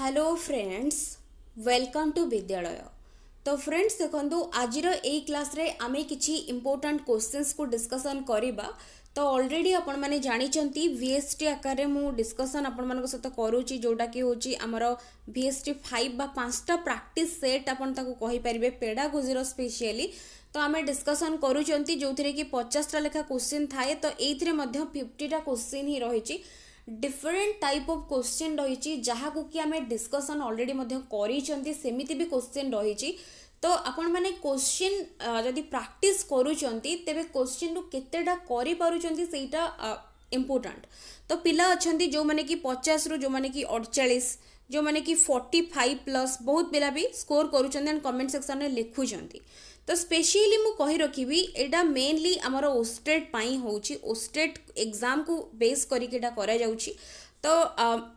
Hello friends welcome to ବିଦ୍ୟାଳୟ ତ friends ଦେଖନ୍ତୁ ଆଜିର ଏଇ କ୍ଲାସ୍ରେ ଆମେ କିଛି ଇମ୍ପୋର୍ଟାଣ୍ଟ କୋଶ୍ଚିନ୍ସକୁ ଡିସ୍କସନ୍ କରିବା ତ ଅଲରେଡ଼ି ଆପଣମାନେ ଜାଣିଛନ୍ତି ଭି ଏସ୍ ଟି ଆକାରରେ ମୁଁ ଡିସ୍କସନ୍ ଆପଣମାନଙ୍କ ସହିତ କରୁଛି ଯେଉଁଟାକି ହେଉଛି ଆମର ଭି ଏସ୍ ଟି ଫାଇଭ୍ ବା ପାଞ୍ଚଟା ପ୍ରାକ୍ଟିସ୍ ସେଟ୍ ଆପଣ ତାକୁ କହିପାରିବେ ପେଡ଼ାଗୋଜିର ସ୍ପେସିଆଲି ତ ଆମେ ଡିସ୍କସନ୍ କରୁଛନ୍ତି ଯେଉଁଥିରେ କି ପଚାଶଟା ଲେଖା କୋଶ୍ଚିନ୍ ଥାଏ ତ ଏଇଥିରେ ମଧ୍ୟ ଫିଫ୍ଟିଟା କୋଶ୍ଚିନ୍ ହିଁ ରହିଛି डिफरेंट टाइप ऑफ क्वेश्चन रही जहाँ कि आम डिस्कसन अलरेडी सेमिति भी क्वेश्चन रही तो आपण मैंने क्वेश्चन जदि प्राक्ट करूँ तेज क्वेश्चन रू के पार्टीटा इम्पोर्टाट तो पिला अच्छा जो मैंने कि पचास रू जो मैंने कि अड़चाश जो मैंने कि फोर्टी प्लस बहुत पिला भी स्कोर करमेंट सेक्शन में लिखुंट तो स्पेशली मु कही रखी एटा मेनली आम ओस्टेट पर ओस्टेट एग्जाम को बेस कर तो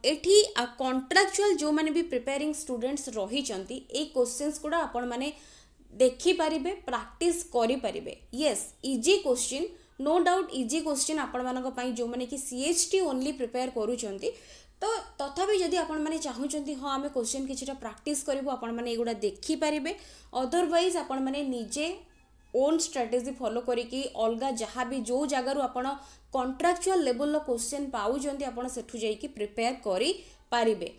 ये कंट्राक्चुआल जो मैंने भी प्रिपेयरिंग स्टूडेंट्स रही क्वेश्चन गुड़ा आप देखिपर प्राक्ट करें yes easy question no doubt easy question आपण मैं जो मैंने कि C H T only prepare करुँच ତ ତଥାପି ଯଦି ଆପଣମାନେ ଚାହୁଁଛନ୍ତି ହଁ ଆମେ କୋଶ୍ଚିନ୍ କିଛିଟା ପ୍ରାକ୍ଟିସ୍ କରିବୁ ଆପଣମାନେ ଏଗୁଡ଼ା ଦେଖିପାରିବେ ଅଦରୱାଇଜ୍ ଆପଣମାନେ ନିଜେ ଓନ୍ ଷ୍ଟ୍ରାଟେଜି ଫଲୋ କରିକି ଅଲଗା ଯାହା ବି ଯେଉଁ ଜାଗାରୁ ଆପଣ କଣ୍ଟ୍ରାକ୍ଚୁଆଲ୍ ଲେବଲ୍ର କୋଶ୍ଚିନ୍ ପାଉଛନ୍ତି ଆପଣ ସେଠୁ ଯାଇକି ପ୍ରିପେୟାର କରିପାରିବେ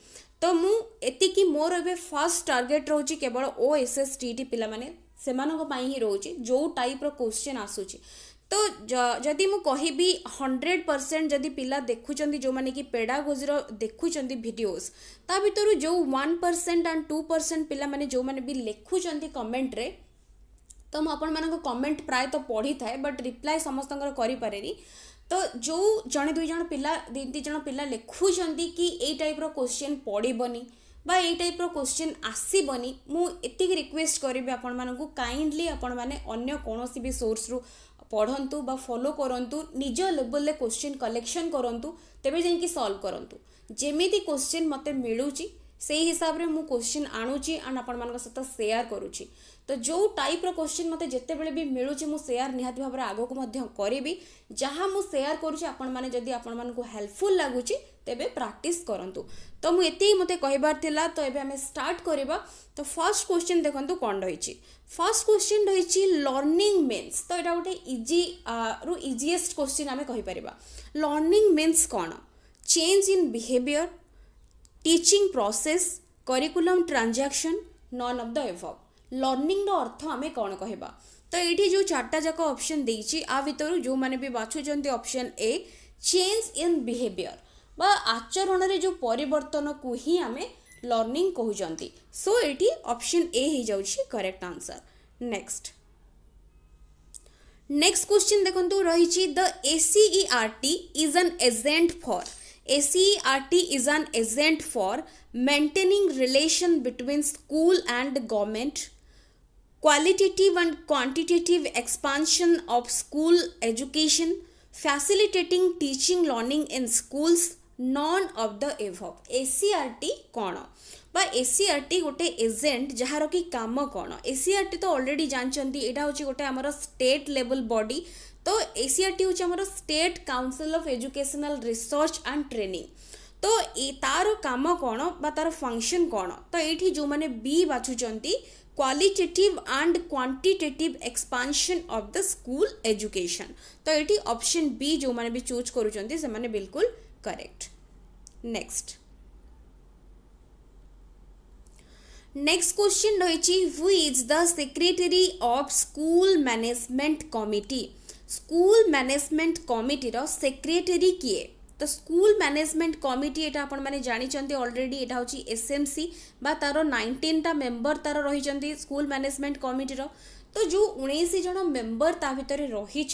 ତ ମୁଁ ଏତିକି ମୋର ଏବେ ଫାର୍ଷ୍ଟ ଟାର୍ଗେଟ୍ ରହୁଛି କେବଳ ଓ ଏସ୍ ଏସ୍ ଟି ଟି ପିଲାମାନେ ସେମାନଙ୍କ ପାଇଁ ହିଁ ରହୁଛି ଯେଉଁ ଟାଇପ୍ର କୋଶ୍ଚିନ୍ ଆସୁଛି ତ ଯଦି ମୁଁ କହିବି ହଣ୍ଡ୍ରେଡ଼ ପରସେଣ୍ଟ ଯଦି ପିଲା ଦେଖୁଛନ୍ତି ଯେଉଁମାନେ କି ପେଡ଼ାଗୋଜିର ଦେଖୁଛନ୍ତି ଭିଡ଼ିଓଜ୍ ତା ଭିତରୁ ଯେଉଁ one percent and two percent ପିଲାମାନେ ଯେଉଁମାନେ ବି ଲେଖୁଛନ୍ତି କମେଣ୍ଟରେ ତ ମୁଁ ଆପଣମାନଙ୍କ କମେଣ୍ଟ ପ୍ରାୟତଃ ପଢ଼ିଥାଏ ବଟ୍ ରିପ୍ଲାଏ ସମସ୍ତଙ୍କର କରିପାରେନି ତ ଯେଉଁ ଜଣେ ଦୁଇ ଜଣ ପିଲା ଦୁଇ ଦୁଇ ଜଣ ପିଲା ଲେଖୁଛନ୍ତି କି ଏଇ ଟାଇପ୍ର କୋଶ୍ଚିନ୍ ପଡ଼ିବନି বা এই টাইপর কোশ্চিন আসবনি মু এতিক রিকোয়েস্ট করবি আপনার কাইন্ডলি আপনার অন্য কোণী বি সোর্স রু ପଢ଼ନ୍ତୁ ବା ଫଲୋ କରନ୍ତୁ ନିଜ ଲେବଲ୍ରେ କୋଶ୍ଚିନ୍ କଲେକ୍ସନ୍ କରନ୍ତୁ ତେବେ ଯାଇକି ସଲ୍ଭ କରନ୍ତୁ ଯେମିତି କୋଶ୍ଚିନ୍ ମୋତେ ମିଳୁଛି ସେଇ ହିସାବରେ ମୁଁ କୋଶ୍ଚିନ୍ ଆଣୁଛି ଆଣ୍ଡ ଆପଣମାନଙ୍କ ସହିତ ସେୟାର କରୁଛି ତ ଯେଉଁ ଟାଇପ୍ର କୋଶ୍ଚିନ୍ ମୋତେ ଯେତେବେଳେ ବି ମିଳୁଛି ମୁଁ ସେୟାର ନିହାତି ଭାବରେ ଆଗକୁ ମଧ୍ୟ କରିବି ଯାହା ମୁଁ ସେୟାର କରୁଛି ଆପଣମାନେ ଯଦି ଆପଣମାନଙ୍କୁ ହେଲ୍ପଫୁଲ୍ ଲାଗୁଛି ତେବେ ପ୍ରାକ୍ଟିସ୍ କରନ୍ତୁ ତ ମୁଁ ଏତିକି ମୋତେ କହିବାର ଥିଲା ତ ଏବେ ଆମେ ଷ୍ଟାର୍ଟ କରିବା ତ ଫାର୍ଷ୍ଟ କ୍ୱେଶ୍ଚିନ୍ ଦେଖନ୍ତୁ କ'ଣ ରହିଛି ଫାର୍ଷ୍ଟ କ୍ୱେଶ୍ଚିନ୍ ରହିଛି ଲର୍ଣ୍ଣିଂ ମିନ୍ସ ତ ଏଇଟା ଗୋଟେ ଇଜି ରୁ ଇଜିଏଷ୍ଟ କ୍ୱେଶ୍ଚିନ୍ ଆମେ କହିପାରିବା ଲର୍ଣ୍ଣିଂ ମିନ୍ସ କ'ଣ change in behaviour teaching process curriculum transaction none of the above ଲର୍ଣ୍ଣିଂର ଅର୍ଥ ଆମେ କ'ଣ କହିବା ତ ଏଇଠି ଯେଉଁ ଚାରିଟା ଯାକ ଅପସନ୍ ଦେଇଛି ଆ ଭିତରୁ ଯେଉଁମାନେ ବି ବାଛୁଛନ୍ତି option A change in behaviour बा आचरण रे जो परिवर्तन को ही आमे लर्निंग कहते सो ये ऑप्शन ए हो जाए correct answer next next question देखो रही the SCERT is an agent for SCERT is an agent for maintaining relation between school and government qualitative and quantitative expansion of school education facilitating teaching learning in schools none of the above SCERT କ'ଣ বা ACRT গোটে agent যাହାର କି କାମ କ'ଣ ଏସିଆର୍ଟି ତ already ଜାଣିଛନ୍ତି ଏଇଟା ହେଉଛି ଗୋଟେ ଆମର ଷ୍ଟେଟ୍ ଲେଭଲ୍ ବଡି ତ ଏସିଆର୍ଟି ହେଉଛି ଆମର state council of educational research and training ତ ତାର କାମ କ'ଣ ବା ତାର ଫଙ୍କସନ୍ କ'ଣ ତ ଏଇଠି ଯେଉଁମାନେ ବି ବାଛୁଛନ୍ତି qualitative and quantitative expansion of the school education ତ ଏଇଠି ଅପସନ୍ ବି ଯେଉଁମାନେ ବି ଚୁଜ୍ କରୁଛନ୍ତି ସେମାନେ ବିଲକୁଲ करेक्ट नेक्स्ट नेक्स्ट क्वेश्चन रही is the secretary of school management committee school management committee रो सेक्रेटरी किए तो स्कूल मैनेजमेंट कमिटी यहाँ आप जानते ऑलरेडी यहाँ हूँ एस एम सी तार नाइंटीन टा मेम्बर तार रही स्कूल मैनेजमेंट कमिटी रो तो जो उन्नीस जन मेम्बर ता भितर रही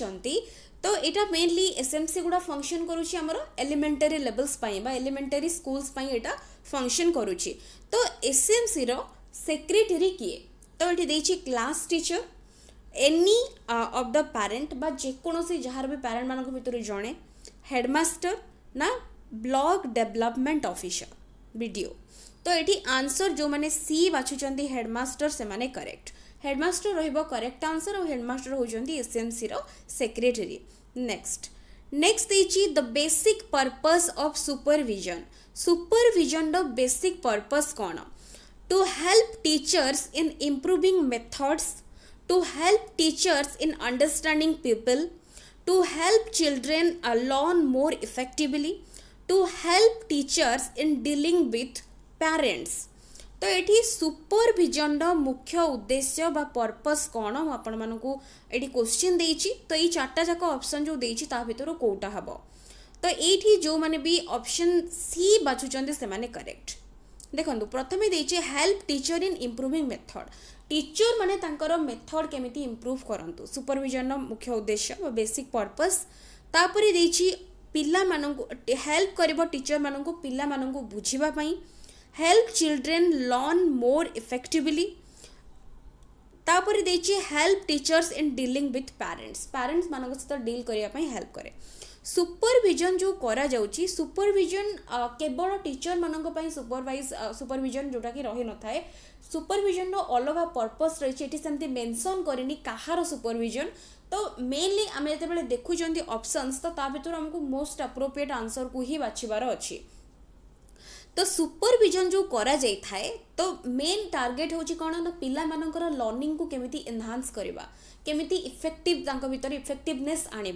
तो यहाँ मेनली एसएमसी गुड़ा फंक्शन करुच्ची आमर एलिमेंटरी लेवल्स एलिमेंटरी स्कूल्स यहाँ फंक्शन करुच्ची तो एस एम सी रेक्रेटरी किए तो ये class teacher any of the parent बा जेकोसी जार भी पारेन्ट मान भर जड़े हेडमास्टर ना ब्लक डेभलपमेंट अफिसर बीडीओ तो ये आंसर जो मैंने सी बाछुंट हेडमास्टर से करेक्ट हेडमास्टर रेक्ट आंसर और हेडमास्टर हो S M C secretary next next देखिए the basic purpose of supervision supervision basic purpose कौन to help teachers in improving methods to help teachers in understanding people to help children alone more effectively to help teachers in dealing with parents तो ये super vision मुख्य उद्देश्य purpose कौन मुझे question दे तो ये चार्टा जाक अपसन जो देर कौटा हे तो ये जो मैंने भी अपसन सी बाछुंट से मैंने करेक्ट देखो प्रथम देखिए help teacher in improving method teacher मैंने मेथड केमी इम्प्रुव करूँ सुपरभिजन रुख्य उद्देश्य बेसिक पर्पज तापर दे पा हेल्प कर टीचर मान पा बुझापाई help children learn more effectively ତାପରେ ଦେଇଛି help teachers in dealing with parents parents ମାନଙ୍କ ସହିତ ଡିଲ୍ କରିବା ପାଇଁ ହେଲ୍ପ କରେ ସୁପରଭିଜନ୍ ଯେଉଁ କରାଯାଉଛି ସୁପରଭିଜନ୍ କେବଳ ଟିଚର୍ମାନଙ୍କ ପାଇଁ ସୁପରଭାଇଜ୍ ସୁପରଭିଜନ୍ ଯେଉଁଟାକି ରହିନଥାଏ ସୁପରଭିଜନ୍ର ଅଲଗା ପର୍ପସ୍ ରହିଛି ଏଠି ସେମିତି ମେନ୍ସନ୍ କରିନି କାହାର ସୁପରଭିଜନ୍ ତ ମେନ୍ଲି ଆମେ ଯେତେବେଳେ ଦେଖୁଛନ୍ତି ଅପସନ୍ସ ତ ତା ଭିତରୁ ଆମକୁ ମୋଷ୍ଟ ଆପ୍ରୋପ୍ରିଏଟ୍ ଆନ୍ସର୍କୁ ହିଁ ବାଛିବାର ଅଛି तो सुपरविजन जो करा जाए तो मेन टार्गेट हूँ कौन ना मान लर्णिंग को केमी एनहांस करवा केमी इफेक्टिव भितर इफेक्टिवनेस आने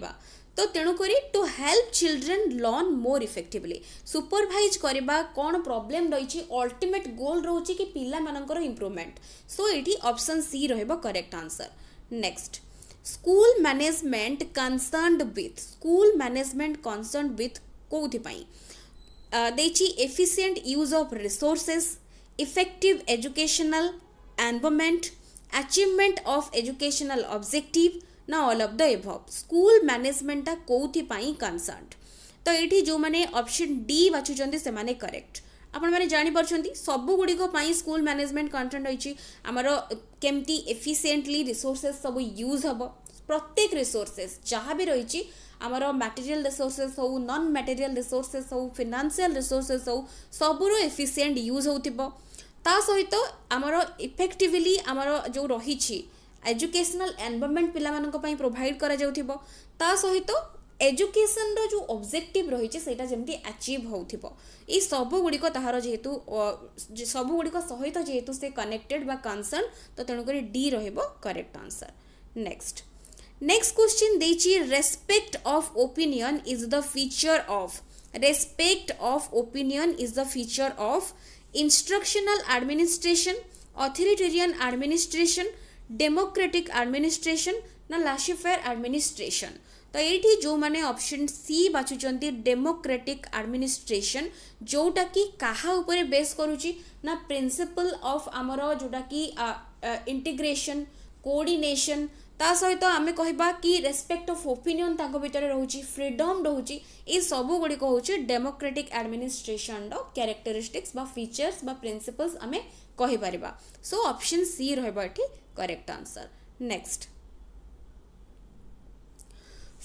तो तेणुक to help children learn more effectively supervise करवा कौन प्रोब्लेम रही अल्टीमेट गोल रोच कि पिलार इम्प्रुवमेंट सो ये option C correct answer next school management concerned with school management concerned with कौपाई uh, they achieve efficient use of resources, effective educational environment, achievement of educational objective, ना all of the above school मैनेजमेंटा कौपाई concern तो ये जो मैंने option D बाछुं से correct ଆପଣମାନେ ଜାଣିପାରୁଛନ୍ତି ସବୁଗୁଡ଼ିକ ପାଇଁ ସ୍କୁଲ ମ୍ୟାନେଜମେଣ୍ଟ କଣ୍ଟେଣ୍ଟ ରହିଛି ଆମର କେମିତି ଏଫିସିଏଣ୍ଟଲି ରିସୋର୍ସେସ୍ ସବୁ ୟୁଜ୍ ହେବ ପ୍ରତ୍ୟେକ ରିସୋର୍ସେସ୍ ଯାହା ବି ରହିଛି ଆମର ମ୍ୟାଟେରିଆଲ ରିସୋର୍ସେସ୍ ହଉ ନନ୍ ମ୍ୟାଟେରିଆଲ ରିସୋର୍ସେସ୍ ହଉ ଫିନାନ୍ସିଆଲ ରିସୋର୍ସେସ୍ ହଉ ସବୁରୁ ଏଫିସିଏଣ୍ଟ ୟୁଜ୍ ହେଉଥିବ ତା ସହିତ ଆମର ଇଫେକ୍ଟିଭଲି ଆମର ଯେଉଁ ରହିଛି ଏଜୁକେସନାଲ୍ ଏନ୍ଭାରମେଣ୍ଟ ପିଲାମାନଙ୍କ ପାଇଁ ପ୍ରୋଭାଇଡ଼ କରାଯାଉଥିବ ତା ସହିତ ଏଜୁକେସନ୍ର ଯେଉଁ ଅବଜେକ୍ଟିଭ୍ ରହିଛି ସେଇଟା ଯେମିତି ଆଚିଭ୍ ହେଉଥିବ ଏଇ ସବୁଗୁଡ଼ିକ ତାହାର ଯେହେତୁ ସବୁଗୁଡ଼ିକ ସହିତ ଯେହେତୁ ସେ କନେକ୍ଟେଡ଼ ବା କନସର୍ଣ୍ଣ ତ ତେଣୁକରି ଡି ରହିବ correct answer next next question दीजिए respect of opinion is the feature of respect of opinion is the feature of instructional administration authoritarian administration democratic administration ना लाशेफेयर एडमिनिस्ट्रेशन तो ये जो मैंने ऑप्शन सी बाछुं डेमोक्रेटिक आडमिनिस्ट्रेशन जोटा कि क्या बेस करुच्ची ना प्रिंसिपल ऑफ आमर जोटा कि इंटीग्रेशन कोऑर्डिनेशन ତା ସହିତ ଆମେ କହିବା କି ରେସ୍ପେକ୍ଟ ଅଫ୍ ଓପିନିଅନ୍ ତାଙ୍କ ଭିତରେ ରହୁଛି ଫ୍ରିଡମ୍ ରହୁଛି ଏସବୁ ଗୁଡ଼ିକ ହେଉଛି ଡେମୋକ୍ରେଟିକ୍ ଆଡ଼ମିନିଷ୍ଟ୍ରେସନ୍ର କ୍ୟାରେକ୍ଟରିଷ୍ଟିକ୍ସ ବା ଫିଚର୍ସ ବା ପ୍ରିନ୍ସିପଲ୍ସ ଆମେ କହିପାରିବା ସୋ ଅପସନ୍ ସି ରହିବ ଏଠି correct answer next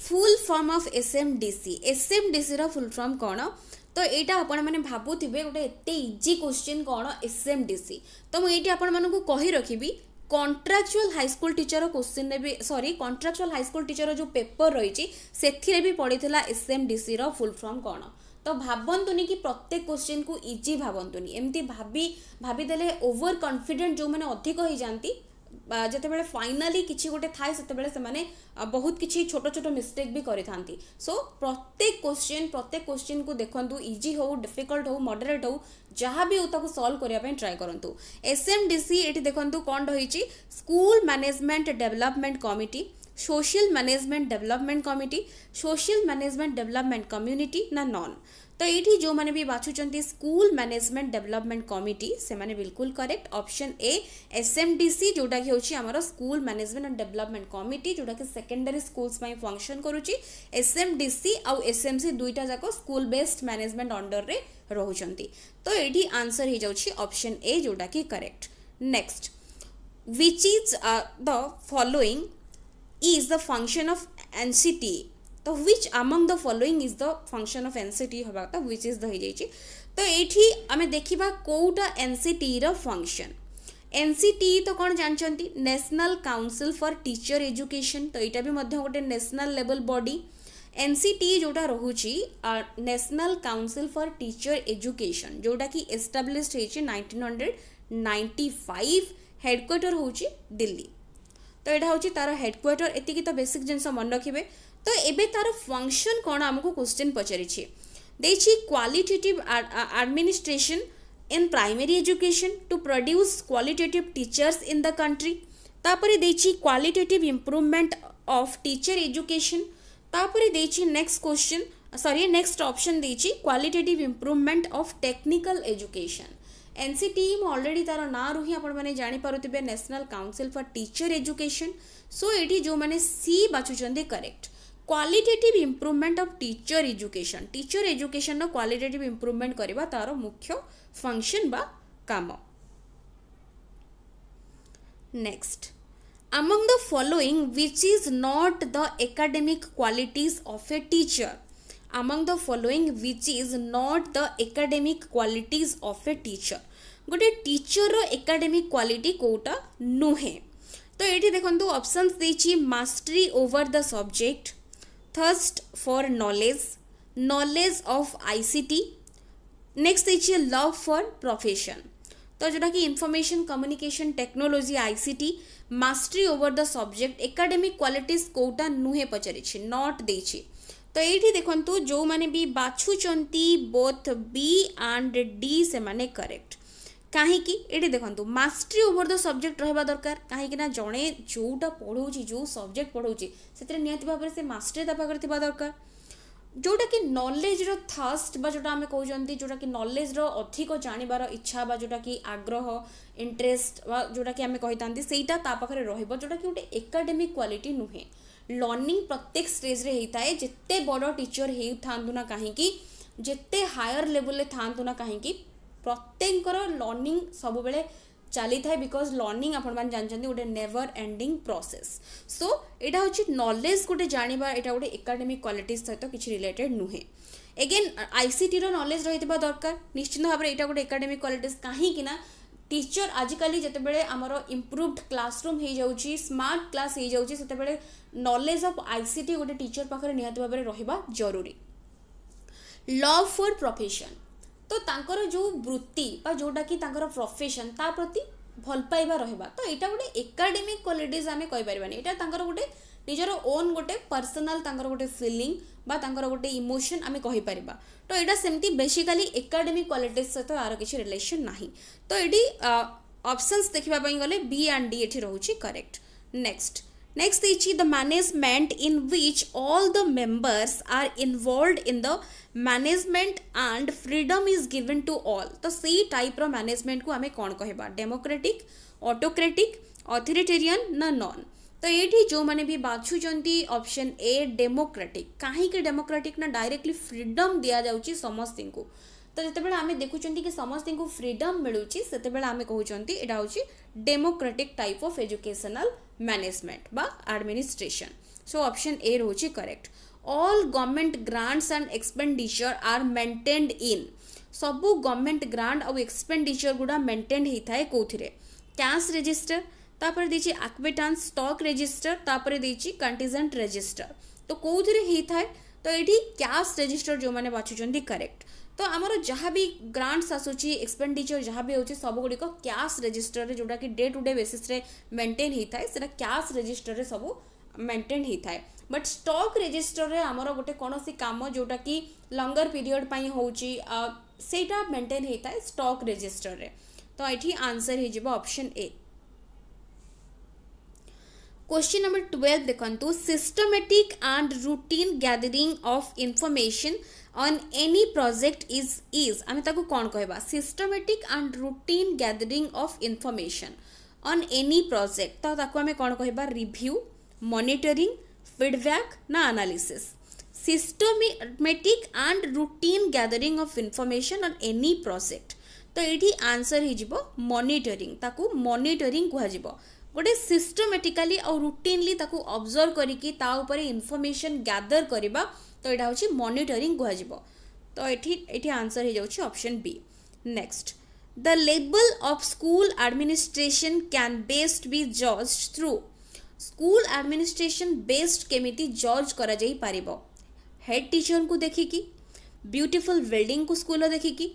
full form of SMDC ଏସ୍ଏମ୍ଡିସିର ଫୁଲ୍ ଫର୍ମ କ'ଣ ତ ଏଇଟା ଆପଣମାନେ ଭାବୁଥିବେ ଗୋଟେ ଏତେ ଇଜି କୋଶ୍ଚିନ୍ କ'ଣ ଏସ୍ଏମ୍ଡିସି ତ ମୁଁ ଏଇଠି ଆପଣମାନଙ୍କୁ କହି ରଖିବି কন্ট্রাকচুয়াল হাইস্কুল টিচর কোশ্চিনে বি সরি কন্ট্রাকচুয়াল হাইস্কুল টিচর যে পেপর রয়েছে সেথিরে বি পড়িলা এসএমডিসির ফুল ফর্ম কোণ তো ভাবতুনি কি প্রত্যেক কোশ্চিন কু ইজি ভাবতুনি এমতি ভাবি ভাবিদেলে ওভর কনফিডেন্ট যে অধিক হয়ে যাতে ଯେତେବେଳେ ଫାଇନାଲି କିଛି ଗୋଟେ ଥାଏ ସେତେବେଳେ ସେମାନେ ବହୁତ କିଛି ଛୋଟ ଛୋଟ ମିଷ୍ଟେକ୍ ବି କରିଥାନ୍ତି ସୋ ପ୍ରତ୍ୟେକ କୋଶ୍ଚିନ୍ ପ୍ରତ୍ୟେକ କୋଶ୍ଚିନ୍କୁ ଦେଖନ୍ତୁ ଇଜି ହଉ ଡିଫିକଲ୍ଟ ହେଉ ମଡରେଟ୍ ହେଉ ଯାହା ବି ହେଉ ତାକୁ ସଲ୍ଭ କରିବା ପାଇଁ ଟ୍ରାଏ କରନ୍ତୁ ଏସ୍ ଏମ୍ ଡି ସି ଏଠି ଦେଖନ୍ତୁ କ'ଣ ରହିଛି school management development committee social management development committee social management development community ନା ନନ୍ तो ये जो मैंने भी बाछुं स्कूल मैनेजमेंट डेवलपमेंट कमिटी से मैंने बिल्कुल correct option A S M D C जोटा कि हूँ school management and development committee जोटा कि सेकेंडरी स्कूल्स में फंक्शन करुच्च एसएमडीसी आउ एस एम सी दुईटा जाक स्कूल बेस्ड मैनेजमेंट अंडर में रोचान तो ये आंसर हो जाए अप्सन ए जोटा कि correct next which is the following is the function of NCTE ତ which among the following is the function of NCTE ହେବା କଥା ହ୍ୱିଚ୍ ଇଜ୍ ଦ ହେଇଯାଇଛି ତ ଏଇଠି ଆମେ ଦେଖିବା କେଉଁଟା ଏନ୍ସିଟିର ଫଙ୍କସନ୍ ଏନ୍ସିଟି ତ କ'ଣ ଜାଣିଛନ୍ତି national council for teacher education ତ ଏଇଟା ବି ମଧ୍ୟ ଗୋଟେ ନ୍ୟାସନାଲ୍ ଲେବଲ୍ ବଡି ଏନ୍ସିଟି ଯେଉଁଟା ରହୁଛି national council for teacher education ଯେଉଁଟାକି ଏଷ୍ଟାବ୍ଲିଶ୍ ହେଇଛି nineteen hundred ninety five headquarter ହେଉଛି ଦିଲ୍ଲୀ ତ ଏଇଟା ହେଉଛି ତା'ର ହେଡ଼କ୍ୱାର୍ଟର୍ ଏତିକି ତ ବେସିକ୍ ଜିନିଷ ମନେ ରଖିବେ ତ ଏବେ ତାର ଫଙ୍କସନ୍ କ'ଣ ଆମକୁ କ୍ୱେଶ୍ଚିନ୍ ପଚାରିଛି ଦେଇଛି qualitative administration in primary education to produce qualitative teachers in the country ତାପରେ ଦେଇଛି qualitative improvement of teacher education ତାପରେ ଦେଇଛି next question sorry next option ଦେଇଛି qualitative improvement of technical education NCTE में अलरेडी तार ना रु ही जापर national council for teacher education so so, ये जो मैंने सी बाछुं correct qualitative improvement of teacher education teacher ଏଜୁକେସନ୍ର କ୍ୱାଲିଟେଟିଭ୍ ଇମ୍ପ୍ରୁଭମେଣ୍ଟ କରିବା ତା'ର ମୁଖ୍ୟ ଫଙ୍କସନ୍ ବା କାମ next among the following which is not the academic qualities of a teacher among the following which is not the academic qualities of a teacher ଗୋଟେ ଟିଚରର academic quality କେଉଁଟା ନୁହେଁ ତ ଏଇଠି ଦେଖନ୍ତୁ ଅପସନ୍ସ ଦେଇଛି mastery over the subject thirst for knowledge knowledge of ict next is your love for profession तो जोटा कि information communication technology ICT mastery over the subject academic qualities कोटा नुहे पचारिछि नॉट दे तो ये देखते जो मैंने भी बाछुंट बोथ बी एंड डी से करेक्ट କାହିଁକି ଏଠି ଦେଖନ୍ତୁ ମାଷ୍ଟରି ଓଭର ଦ ସବଜେକ୍ଟ ରହିବା ଦରକାର କାହିଁକି ନା ଜଣେ ଯେଉଁଟା ପଢ଼ାଉଛି ଯେଉଁ ସବଜେକ୍ଟ ପଢ଼ାଉଛି ସେଥିରେ ନିହାତି ଭାବରେ ସେ ମାଷ୍ଟରି ତା ପାଖରେ ଥିବା ଦରକାର ଯେଉଁଟାକି ନଲେଜର ଥର୍ଷ୍ଟ ବା ଯେଉଁଟା ଆମେ କହୁଛନ୍ତି ଯେଉଁଟାକି ନଲେଜର ଅଧିକ ଜାଣିବାର ଇଚ୍ଛା ବା ଯେଉଁଟାକି ଆଗ୍ରହ ଇଣ୍ଟରେଷ୍ଟ ବା ଯେଉଁଟାକି ଆମେ କହିଥାନ୍ତି ସେଇଟା ତା ପାଖରେ ରହିବ ଯେଉଁଟାକି ଗୋଟେ ଏକାଡେମିକ୍ କ୍ୱାଲିଟି ନୁହେଁ ଲର୍ଣ୍ଣିଂ ପ୍ରତ୍ୟେକ ଷ୍ଟେଜ୍ରେ ହେଇଥାଏ ଯେତେ ବଡ଼ ଟିଚର୍ ହେଇଥାନ୍ତୁ ନା କାହିଁକି ଯେତେ ହାୟର ଲେଭେଲରେ ଥାଆନ୍ତୁ ନା କାହିଁକି ପ୍ରତ୍ୟେକଙ୍କର ଲର୍ଣ୍ଣିଂ ସବୁବେଳେ ଚାଲିଥାଏ ବିକଜ୍ ଲର୍ଣ୍ଣିଂ ଆପଣମାନେ ଜାଣିଛନ୍ତି ଗୋଟେ ନେଭର ଏଣ୍ଡିଂ ପ୍ରୋସେସ୍ ସୋ ଏଇଟା ହେଉଛି ନଲେଜ୍ ଗୋଟେ ଜାଣିବା ଏଇଟା ଗୋଟେ ଏକାଡେମିକ୍ କ୍ୱାଲିଟିଜ୍ ସହିତ କିଛି ରିଲେଟେଡ୍ ନୁହେଁ ଏଗେନ୍ ଆଇସିଟିର ନଲେଜ୍ ରହିଥିବା ଦରକାର ନିଶ୍ଚିନ୍ତ ଭାବରେ ଏଇଟା ଗୋଟେ ଏକାଡେମିକ୍ କ୍ୱାଲିଟିସ୍ କାହିଁକି ନା টিচর আজিকালি যেতবে আমার ইম্প্রুভড ক্লাসরুম হয়ে যাচ্ছি স্মার্ট ক্লাস হয়ে যাচ্ছে সেতবে নলেজ অফ আইসিটি গোটে টিচর পাখে নিহতি ভাবে রহবা জরুরি লভ ତ ତାଙ୍କର ଯେଉଁ ବୃତ୍ତି ବା ଯେଉଁଟାକି ତାଙ୍କର ପ୍ରଫେସନ୍ ତା ପ୍ରତି ଭଲ ପାଇବା ରହିବା ତ ଏଇଟା ଗୋଟେ ଏକାଡେମିକ୍ କ୍ୱାଲିଟିଜ୍ ଆମେ କହିପାରିବାନି ଏଇଟା ତାଙ୍କର ଗୋଟେ ନିଜର ଓନ୍ ଗୋଟେ ପର୍ସନାଲ୍ ତାଙ୍କର ଗୋଟେ ଫିଲିଂ ବା ତାଙ୍କର ଗୋଟେ ଇମୋସନ୍ ଆମେ କହିପାରିବା ତ ଏଇଟା ସେମିତି ବେସିକାଲି ଏକାଡେମିକ୍ କ୍ୱାଲିଟିଜ୍ ସହିତ ଆର କିଛି ରିଲେସନ୍ ନାହିଁ ତ ଏଠି ଅପସନ୍ସ ଦେଖିବା ପାଇଁ ଗଲେ ବି ଆଣ୍ଡ ଡି ଏଠି ରହୁଛି correct next Next is the management in which all the members are involved in the management and freedom is given to all तो सही टाइप रो मैनेजमेंट को हमें कौन कह डेमोक्रेटिक ऑटोक्रेटिक ऑथोरिटेरियन ना नॉन तो ये जो मैंने भी बाछूंट ऑप्शन ए डेमोक्रेटिक कहीं डेमोक्रेटिक ना डायरेक्टली फ्रीडम दि जाऊँगी समस्ती को तो, तो, तो जो आम देखुं कि समस्त को फ्रीडम मिलूँ से आम कौन एटा हूँ democratic type of educational management बा एडमिनिस्ट्रेशन सो ऑप्शन ए रोच correct all government grants and expenditure are maintained in सब गवर्नमेंट ग्रांट आउ एक्सपेडिचर गुड़ा मेन्टेन्ड होता है कौन कैश रेजिस्टर तापर देखिए आक्विटा स्टॉक रजिस्टर तापर देखिए कंटीजेंट रजिस्टर तो कौन होता है तो ये कैश रजिस्टर जो मैंने बाछुच करेक्ट तो आमर जहाँ भी ग्रांट्स आसूरी एक्सपेडिचर जहाँ भी हो सब गुड़िक क्या रेजिटर में जोटा कि day to day basis maintain होता है क्या रेजिटर में सब मेन्टेन होता है बट स्टॉक रेजिटर में आमर गोटे कौन कम जोटा कि लंगर पीरियड सेटा मेन्टेन होता है स्टॉक रेजिटर में तो ये answer option A question number twelve देखो systematic and routine gathering of information on any project is is ଆମେ ତାକୁ କ'ଣ କହିବା systematic and routine gathering of information on any project ତ ତାକୁ ଆମେ କ'ଣ କହିବା ରିଭ୍ୟୁ ମନିଟରିଂ ଫିଡ଼ବ୍ୟାକ୍ ନା analysis systematic and routine gathering of information on any project ତ ଏଇଠି ଆନ୍ସର୍ ହେଇଯିବ ମନିଟରିଂ ତାକୁ ମନିଟରିଂ କୁହାଯିବ ଗୋଟେ ସିଷ୍ଟମେଟିକାଲି ଆଉ ରୁଟିନଲି ତାକୁ ଅବଜର୍ଭ କରିକି ତା ଉପରେ ଇନଫର୍ମେସନ୍ ଗ୍ୟାଦର କରିବା ତ ଏଇଟା ହେଉଛି ମନିଟରିଂ କୁହାଯିବ ତ ଏଠି ଏଠି ଆନ୍ସର ହେଇଯାଉଛି ଅପସନ୍ ବି ନେକ୍ସଟ ଦ ଲେବଲ୍ of school administration can best ବି ଜଜ୍ ଥ୍ରୁ ସ୍କୁଲ ଆଡ଼ମିନିଷ୍ଟ୍ରେସନ୍ ବେଷ୍ଟ କେମିତି ଜଜ୍ କରାଯାଇପାରିବ ହେଡ୍ ଟିଚରଙ୍କୁ ଦେଖିକି ବ୍ୟୁଟିଫୁଲ୍ ବିଲ୍ଡିଂକୁ ସ୍କୁଲର ଦେଖିକି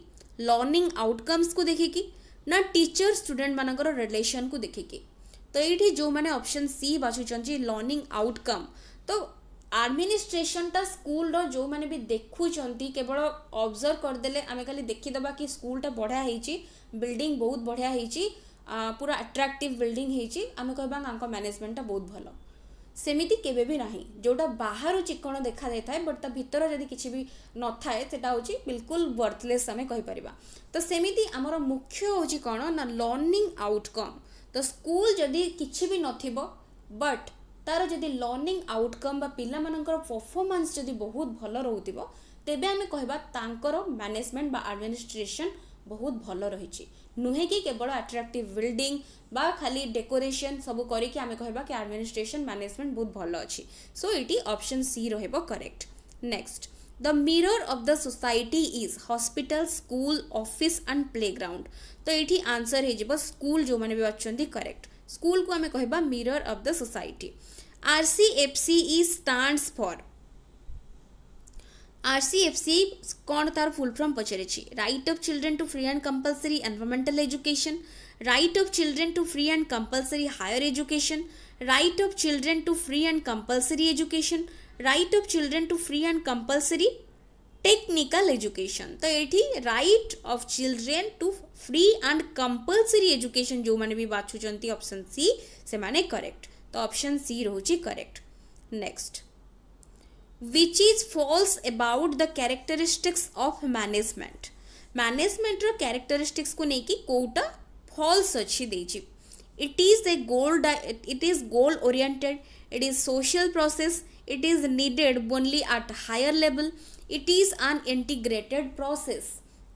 ଲର୍ଣ୍ଣିଂ ଆଉଟକମ୍ସକୁ ଦେଖିକି ନା ଟିଚର ଷ୍ଟୁଡେଣ୍ଟମାନଙ୍କର ରିଲେସନ୍କୁ ଦେଖିକି ତ ଏଇଠି ଯେଉଁମାନେ ଅପସନ୍ ସି ବାଛୁଛନ୍ତି ଲର୍ଣ୍ଣିଂ ଆଉଟକମ୍ ତ ଆଡ଼ମିନିଷ୍ଟ୍ରେସନଟା ସ୍କୁଲର ଯେଉଁମାନେ ବି ଦେଖୁଛନ୍ତି କେବଳ ଅବଜର୍ଭ କରିଦେଲେ ଆମେ ଖାଲି ଦେଖିଦେବା କି ସ୍କୁଲଟା ବଢ଼ିଆ ହେଇଛି ବିଲ୍ଡିଂ ବହୁତ ବଢ଼ିଆ ହେଇଛି ପୁରା ଆଟ୍ରାକ୍ଟିଭ୍ ବିଲ୍ଡିଂ ହେଇଛି ଆମେ କହିବା ତାଙ୍କ ମ୍ୟାନେଜମେଣ୍ଟଟା ବହୁତ ଭଲ ସେମିତି କେବେ ବି ନାହିଁ ଯେଉଁଟା ବାହାରୁ ଚିକ୍କଣ ଦେଖାଯାଇଥାଏ ବଟ୍ ତା ଭିତର ଯଦି କିଛି ବି ନଥାଏ ସେଟା ହେଉଛି ବିଲକୁଲ ୱାର୍ଥଲେସ୍ ଆମେ କହିପାରିବା ତ ସେମିତି ଆମର ମୁଖ୍ୟ ହେଉଛି କ'ଣ ନା ଲର୍ଣ୍ଣିଂ ଆଉଟକମ୍ ତ ସ୍କୁଲ ଯଦି କିଛି ବି ନଥିବ ବଟ୍ तार जब लर्णिंग आउटकम पाकर परफर्मान्स जब बहुत भल रेब कहर मैनेजमेंट बा बाडमिनिस्ट्रेसन बहुत भल रही नुहे कि केवल आट्राक्ट बिल्डिंग बा खाली डेकोरेशन सब करें कह आडमिनिस्ट्रेसन मैनेजमेंट बहुत भल अच्छी सो ये option C correct next the mirror of the society is hospital school office and playground तो ये आंसर हो स्कूल जो मैंने भी अच्छा करेक्ट स्कूल को आम कह mirror of the society RCFC stand for RCFC कौन तार फुल फर्म पचारे right of children to free and compulsory environmental education right of children to free and compulsory higher education right of children to free and compulsory education right of children to free and compulsory technical education तो ये right of children to free and compulsory education जो मैंने भी बाछुंट option C से मैंने correct तो option C रोचे correct next which is false about the characteristics of management management characteristics को लेकिन कौटा फल्स अच्छी it is a goal it is goal goal it is social process it is needed needed only higher level it is an integrated process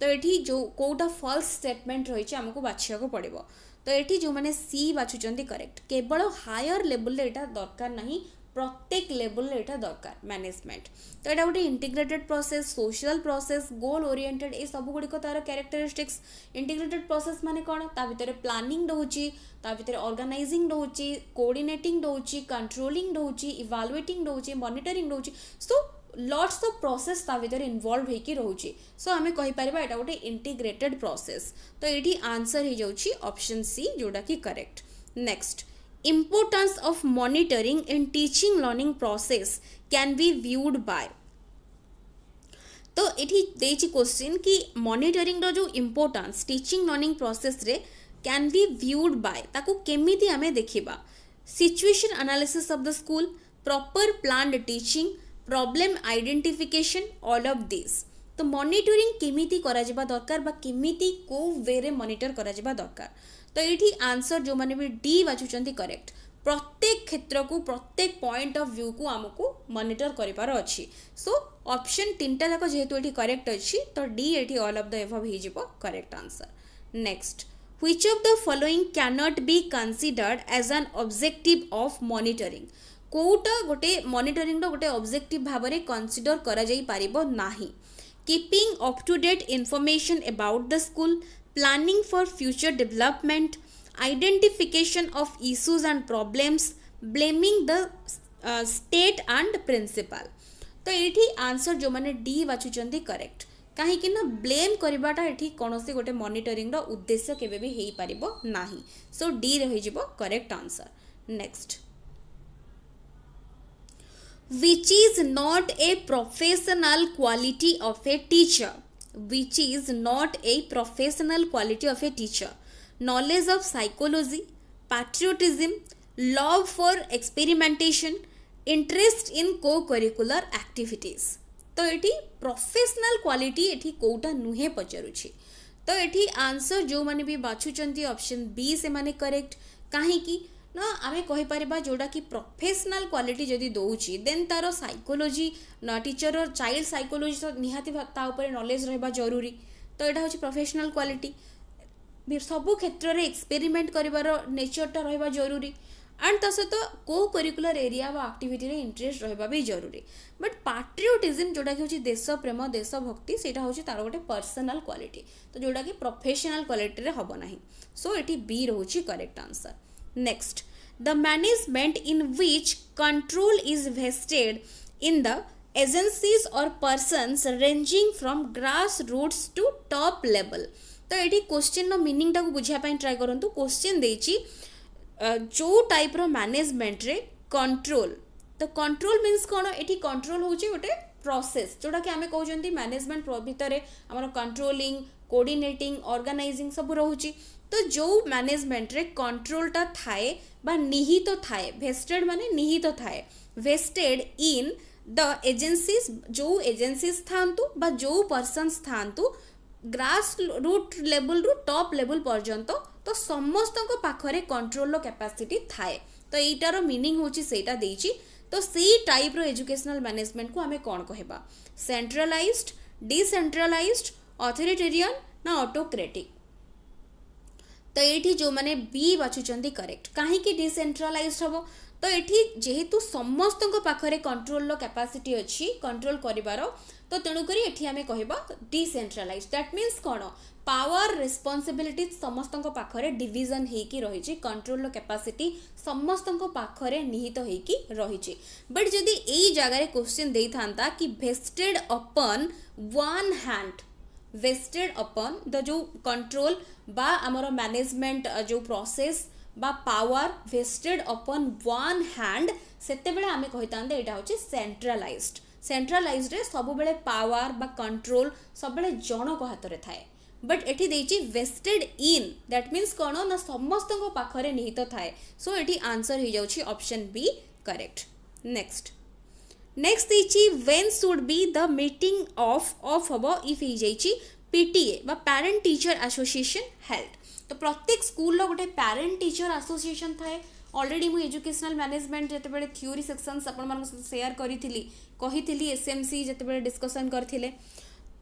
तो ये जो कौटा falls statement रही आमको बाछवाक पड़ो तो ये जो मैंने सी बाछुं करेक्ट केवल हायर लेवल यहाँ दरकार नहीं प्रत्येक लेवल यहाँ दरकार मैनेजमेंट तो यहाँ गोटे integrated process social process goal oriented ये सब गुड़िक तार क्यारेक्टरीस्टिक्स इंटीग्रेटेड प्रोसेस मैंने कौन ता भितर प्लानिंग रोचे ता भितर अर्गानाइजिंग रोचे कोअर्डनेटिंग रोचे कंट्रोलिंग रोचे इवालुएटिंग रोचे मनिटरिंग रोचे so lots of process involve हो सो आम कहीपर एट गोटे इंटीग्रेटेड प्रोसेस तो ये आंसर होप्शन सी जोटा कि correct next importance of monitoring in teaching learning process can be viewed by तो ये क्वेश्चन कि मनिटरी जो importance teaching learning process can be viewed by केमी आम देखा situation analysis of the school proper planned teaching problem identification all of this ତ monitoring କେମିତି କରାଯିବା ଦରକାର ବା କେମିତି କେଉଁ ୱେରେ ମନିଟର କରାଯିବା ଦରକାର ତ ଏଇଠି ଆନ୍ସର ଯେଉଁମାନେ ବି ଡି ବାଛୁଛନ୍ତି କରେକ୍ଟ ପ୍ରତ୍ୟେକ କ୍ଷେତ୍ରକୁ ପ୍ରତ୍ୟେକ ପଏଣ୍ଟ ଅଫ୍ ଭ୍ୟୁକୁ ଆମକୁ ମନିଟର କରିବାର ଅଛି ସୋ ଅପସନ୍ ତିନିଟା ଯାକ ଯେହେତୁ ଏଠି କରେକ୍ଟ ଅଛି ତ ଡି ଏଠି ଅଲ୍ ଅଫ୍ ଦ ଏଭବ୍ ହେଇଯିବ correct answer next which of the following cannot be considered as an objective of monitoring କେଉଁଟା ଗୋଟେ ମନିଟରିଂର ଗୋଟେ ଅବଜେକ୍ଟିଭ୍ ଭାବରେ କନସିଡର କରାଯାଇପାରିବ ନାହିଁ keeping up to date information about the school planning for future development identification of issues and problems blaming the state and principal ତ ଏଇଠି answer ଯେଉଁମାନେ D ବାଛୁଛନ୍ତି କରେକ୍ଟ କାହିଁକି ନା ବ୍ଲେମ୍ କରିବାଟା ଏଠି କୌଣସି ଗୋଟେ ମନିଟରିଂର ଉଦ୍ଦେଶ୍ୟ କେବେ ବି ହେଇପାରିବ ନାହିଁ ସୋ ଡି ରହିଯିବ correct answer next which is not a professional quality of a teacher which is not a professional quality of a teacher knowledge of psychology patriotism love for experimentation interest in co-curricular activities তো এটি professional quality এটি কোটা নুহে পচারুছি তো এটি answer যে বাছুচার option B সে correct কী ନା ଆମେ କହିପାରିବା ଯେଉଁଟାକି ପ୍ରଫେସନାଲ୍ କ୍ୱାଲିଟି ଯଦି ଦେଉଛି ଦେନ୍ ତା'ର ସାଇକୋଲୋଜି ଟିଚର୍ର ଚାଇଲ୍ଡ ସାଇକୋଲୋଜି ତ ନିହାତି ତା ଉପରେ ନଲେଜ୍ ରହିବା ଜରୁରୀ ତ ଏଇଟା ହେଉଛି ପ୍ରଫେସନାଲ୍ କ୍ୱାଲିଟି ସବୁ କ୍ଷେତ୍ରରେ ଏକ୍ସପେରିମେଣ୍ଟ କରିବାର ନେଚର୍ଟା ରହିବା ଜରୁରୀ ଆଣ୍ଡ ତା ସହିତ କେଉଁ କରିକୁଲାର ଏରିଆ ବା ଆକ୍ଟିଭିଟିରେ ଇଣ୍ଟରେଷ୍ଟ ରହିବା ବି ଜରୁରୀ ବଟ୍ ପାଟ୍ରିଓଟିଜିମ୍ ଯେଉଁଟାକି ହେଉଛି ଦେଶ ପ୍ରେମ ଦେଶ ଭକ୍ତି ସେଇଟା ହେଉଛି ତା'ର ଗୋଟେ ପର୍ସନାଲ୍ କ୍ୱାଲିଟି ତ ଯେଉଁଟାକି ପ୍ରଫେସନାଲ୍ କ୍ୱାଲିଟିରେ ହେବ ନାହିଁ ସୋ ଏଠି ବି ରହୁଛି correct answer Next, the management in which control is vested in the agencies or persons ranging from grassroots to top level. तो ये क्वेश्चन मिनिंग टाक बुझापी ट्राए करूँ क्वेश्चन दे जो टाइप मैनेजमेंट रे कंट्रोल तो कंट्रोल मीन्स कौन ये कंट्रोल हूँ गोटे प्रोसेस जोटा कि आम कौन मैनेजमेंट भितर आम कंट्रोलिंग कोऑर्डिनेटिंग ऑर्गेनाइजिंग सब रोचे तो जो मैनेजमेंट रे कंट्रोल टा थाए बा निहित तो थाए वेस्टेड माने निहित तो थाए वेस्टेड इन द एजेंसीज जो एजेंसीज थांतु बा जो पर्संस थांतु ग्रास रूट लेवल रु टॉप लेवल पर्यंत तो समस्त को पाखरे कंट्रोल लो कैपेसिटी थाए तो एटा रो मीनिंग होची सेटा देची तो सी टाइप रो एजुकेशनल मैनेजमेंट को हमें कोन कहबा सेंट्रलाइज्ड डिसेंट्रलाइज्ड अथॉरिटेरियन ना ऑटोक्रेटिक ତ ଏଇଠି ଯେଉଁମାନେ ବି ବାଛୁଛନ୍ତି କରେକ୍ଟ କାହିଁକି ଡିସେଣ୍ଟ୍ରାଲାଇଜ୍ ହେବ ତ ଏଠି ଯେହେତୁ ସମସ୍ତଙ୍କ ପାଖରେ କଣ୍ଟ୍ରୋଲର କ୍ୟାପାସିଟି ଅଛି କଣ୍ଟ୍ରୋଲ କରିବାର ତ ତେଣୁକରି ଏଠି ଆମେ କହିବା ଡିସେଣ୍ଟ୍ରାଲାଇଜ୍ ଦ୍ୟାଟ୍ ମିନ୍ସ କ'ଣ ପାୱାର ରେସ୍ପନ୍ସିବିଲିଟି ସମସ୍ତଙ୍କ ପାଖରେ ଡିଭିଜନ୍ ହେଇକି ରହିଛି କଣ୍ଟ୍ରୋଲର କ୍ୟାପାସିଟି ସମସ୍ତଙ୍କ ପାଖରେ ନିହିତ ହେଇକି ରହିଛି ବଟ୍ ଯଦି ଏଇ ଜାଗାରେ କୋଶ୍ଚିନ୍ ଦେଇଥାନ୍ତା କି vested upon one hand vested upon the जो कंट्रोल बामर मैनेजमेंट जो प्रोसेस बा power vested upon one hand से आम कही था यहाँ हूँ सेन्ट्रालज सेट्रालज सब पावर बा कंट्रोल सब जनक हाथ में थाए बट एटी देची वेस्टेड इन दैट मीनस कौन ना समस्त पाखे निहित थाए सो so, आंसर हो जाए option B correct next next when should be the meeting of of हम इफ पीटीए बा ପ୍ୟାରେଣ୍ଟ ଟିଚର ଆସୋସିଏସନ୍ ହେଲ୍ଡ ତ ପ୍ରତ୍ୟେକ ସ୍କୁଲର ଗୋଟେ ପ୍ୟାରେଣ୍ଟ ଟିଚର ଆସୋସିଏସନ୍ ଥାଏ ଅଲରେଡ଼ି ମୁଁ ଏଜୁକେସନାଲ୍ ମ୍ୟାନେଜମେଣ୍ଟ ଯେତେବେଳେ ଥିଓରି ସେକ୍ସନ୍ସ ଆପଣମାନଙ୍କ ସହିତ ସେୟାର କରିଥିଲି କହିଥିଲି ଏସ୍ ଏମ୍ ସି ଯେତେବେଳେ ଡିସ୍କସନ୍ କରିଥିଲେ